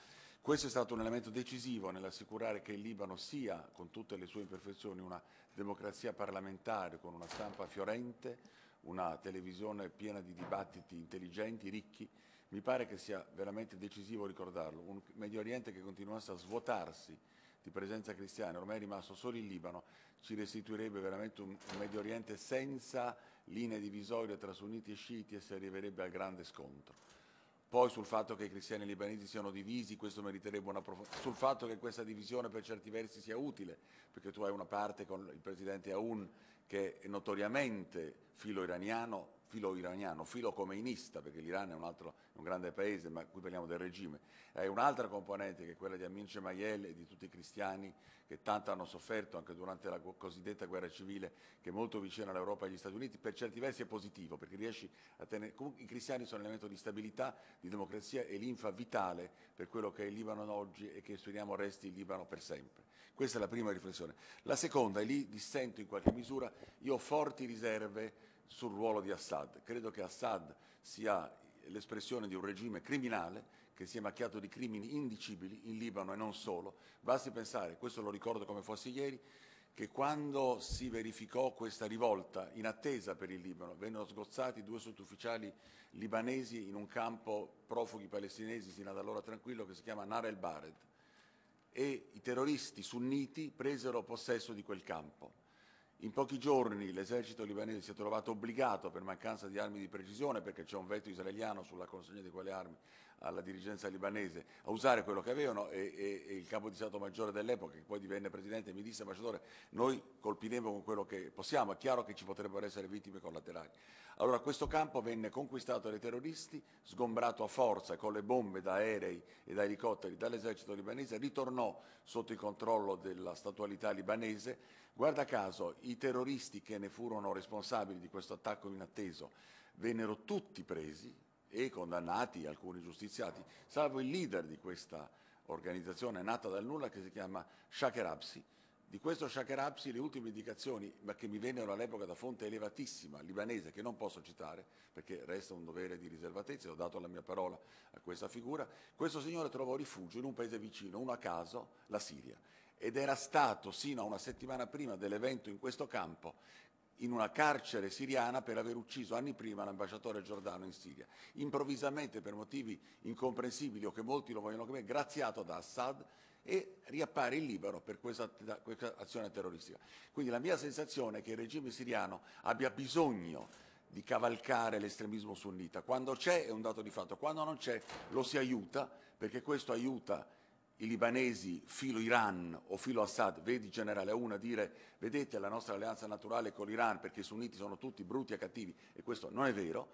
Questo è stato un elemento decisivo nell'assicurare che il Libano sia, con tutte le sue imperfezioni, una democrazia parlamentare, con una stampa fiorente, una televisione piena di dibattiti intelligenti, ricchi. Mi pare che sia veramente decisivo ricordarlo. Un Medio Oriente che continuasse a svuotarsi di presenza cristiana, ormai è rimasto solo il Libano, ci restituirebbe veramente un Medio Oriente senza linee divisorie tra sunniti e sciiti e si arriverebbe al grande scontro. Poi sul fatto che i cristiani e libanesi siano divisi, questo meriterebbe una profondità. Sul fatto che questa divisione per certi versi sia utile, perché tu hai una parte con il presidente Aoun che è notoriamente filo iraniano, filo iraniano, filo comeinista, perché l'Iran è un, altro, un grande paese, ma qui parliamo del regime, è un'altra componente che è quella di Amin Gemayel e di tutti i cristiani che tanto hanno sofferto anche durante la cosiddetta guerra civile, che è molto vicina all'Europa e agli Stati Uniti, per certi versi è positivo, perché riesci a tenere... Comunque i cristiani sono un elemento di stabilità, di democrazia e linfa vitale per quello che è il Libano oggi e che speriamo resti il Libano per sempre. Questa è la prima riflessione. La seconda, e lì dissento in qualche misura, io ho forti riserve sul ruolo di Assad. Credo che Assad sia l'espressione di un regime criminale che si è macchiato di crimini indicibili in Libano e non solo. Basti pensare, questo lo ricordo come fosse ieri, che quando si verificò questa rivolta in attesa per il Libano vennero sgozzati due sottufficiali libanesi in un campo profughi palestinesi sino ad allora tranquillo che si chiama Nara el Bared e i terroristi sunniti presero possesso di quel campo in pochi giorni l'esercito libanese si è trovato obbligato per mancanza di armi di precisione, perché c'è un veto israeliano sulla consegna di quelle armi alla dirigenza libanese, a usare quello che avevano e, e, e il capo di Stato Maggiore dell'epoca, che poi divenne Presidente, mi disse, ambasciatore, noi colpiremo con quello che possiamo, è chiaro che ci potrebbero essere vittime collaterali. Allora questo campo venne conquistato dai terroristi, sgombrato a forza con le bombe da aerei e da elicotteri dall'esercito libanese, ritornò sotto il controllo della statualità libanese, Guarda caso, i terroristi che ne furono responsabili di questo attacco inatteso vennero tutti presi e condannati, alcuni giustiziati, salvo il leader di questa organizzazione nata dal nulla che si chiama Shakerabsi. Di questo Shakerabsi le ultime indicazioni, ma che mi vennero all'epoca da fonte elevatissima, libanese, che non posso citare perché resta un dovere di riservatezza, ho dato la mia parola a questa figura, questo signore trovò rifugio in un paese vicino, uno a caso, la Siria ed era stato sino a una settimana prima dell'evento in questo campo in una carcere siriana per aver ucciso anni prima l'ambasciatore Giordano in Siria. Improvvisamente, per motivi incomprensibili o che molti lo vogliono come, graziato da Assad e riappare in libero per questa, questa azione terroristica. Quindi la mia sensazione è che il regime siriano abbia bisogno di cavalcare l'estremismo sunnita. Quando c'è è un dato di fatto, quando non c'è lo si aiuta perché questo aiuta i libanesi filo Iran o filo Assad, vedi generale A1 dire vedete la nostra alleanza naturale con l'Iran perché i sunniti sono tutti brutti e cattivi e questo non è vero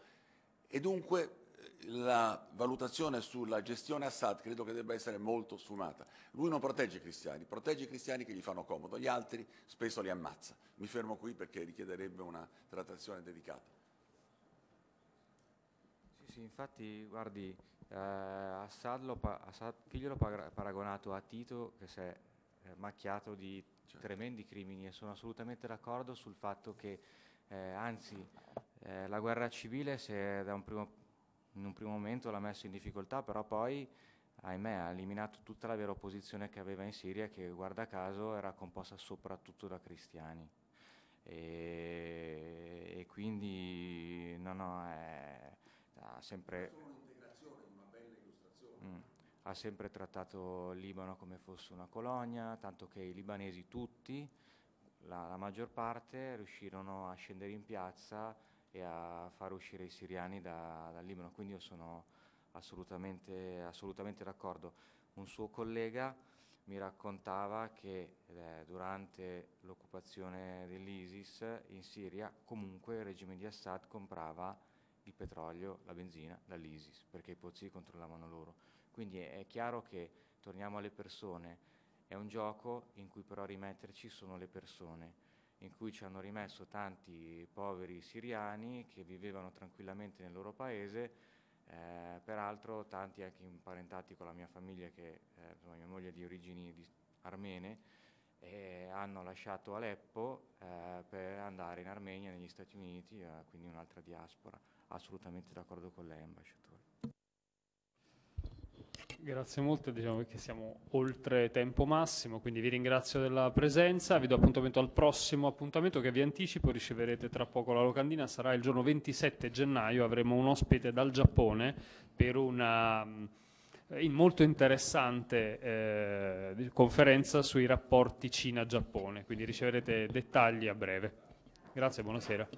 e dunque eh, la valutazione sulla gestione Assad credo che debba essere molto sfumata. Lui non protegge i cristiani, protegge i cristiani che gli fanno comodo, gli altri spesso li ammazza. Mi fermo qui perché richiederebbe una trattazione dedicata. Sì, sì, infatti guardi eh, Assad, lo Assad figlio l'ho paragonato a Tito che si è eh, macchiato di certo. tremendi crimini e sono assolutamente d'accordo sul fatto che eh, anzi eh, la guerra civile se da un primo, in un primo momento l'ha messo in difficoltà però poi ahimè ha eliminato tutta la vera opposizione che aveva in Siria che guarda caso era composta soprattutto da cristiani e, e quindi no no è, ha sempre ha sempre trattato il Libano come fosse una colonia, tanto che i libanesi tutti, la, la maggior parte, riuscirono a scendere in piazza e a far uscire i siriani da, dal Libano, quindi io sono assolutamente, assolutamente d'accordo. Un suo collega mi raccontava che eh, durante l'occupazione dell'ISIS in Siria comunque il regime di Assad comprava il petrolio, la benzina dall'ISIS perché i pozzi li controllavano loro. Quindi è chiaro che torniamo alle persone, è un gioco in cui però rimetterci sono le persone, in cui ci hanno rimesso tanti poveri siriani che vivevano tranquillamente nel loro paese, eh, peraltro tanti anche imparentati con la mia famiglia, che eh, insomma, mia moglie è di origini di armene, e hanno lasciato Aleppo eh, per andare in Armenia, negli Stati Uniti, eh, quindi un'altra diaspora. Assolutamente d'accordo con lei, ambasciatore. Grazie molto, diciamo che siamo oltre tempo massimo, quindi vi ringrazio della presenza, vi do appuntamento al prossimo appuntamento che vi anticipo, riceverete tra poco la locandina, sarà il giorno 27 gennaio, avremo un ospite dal Giappone per una eh, molto interessante eh, conferenza sui rapporti Cina-Giappone, quindi riceverete dettagli a breve. Grazie, buonasera.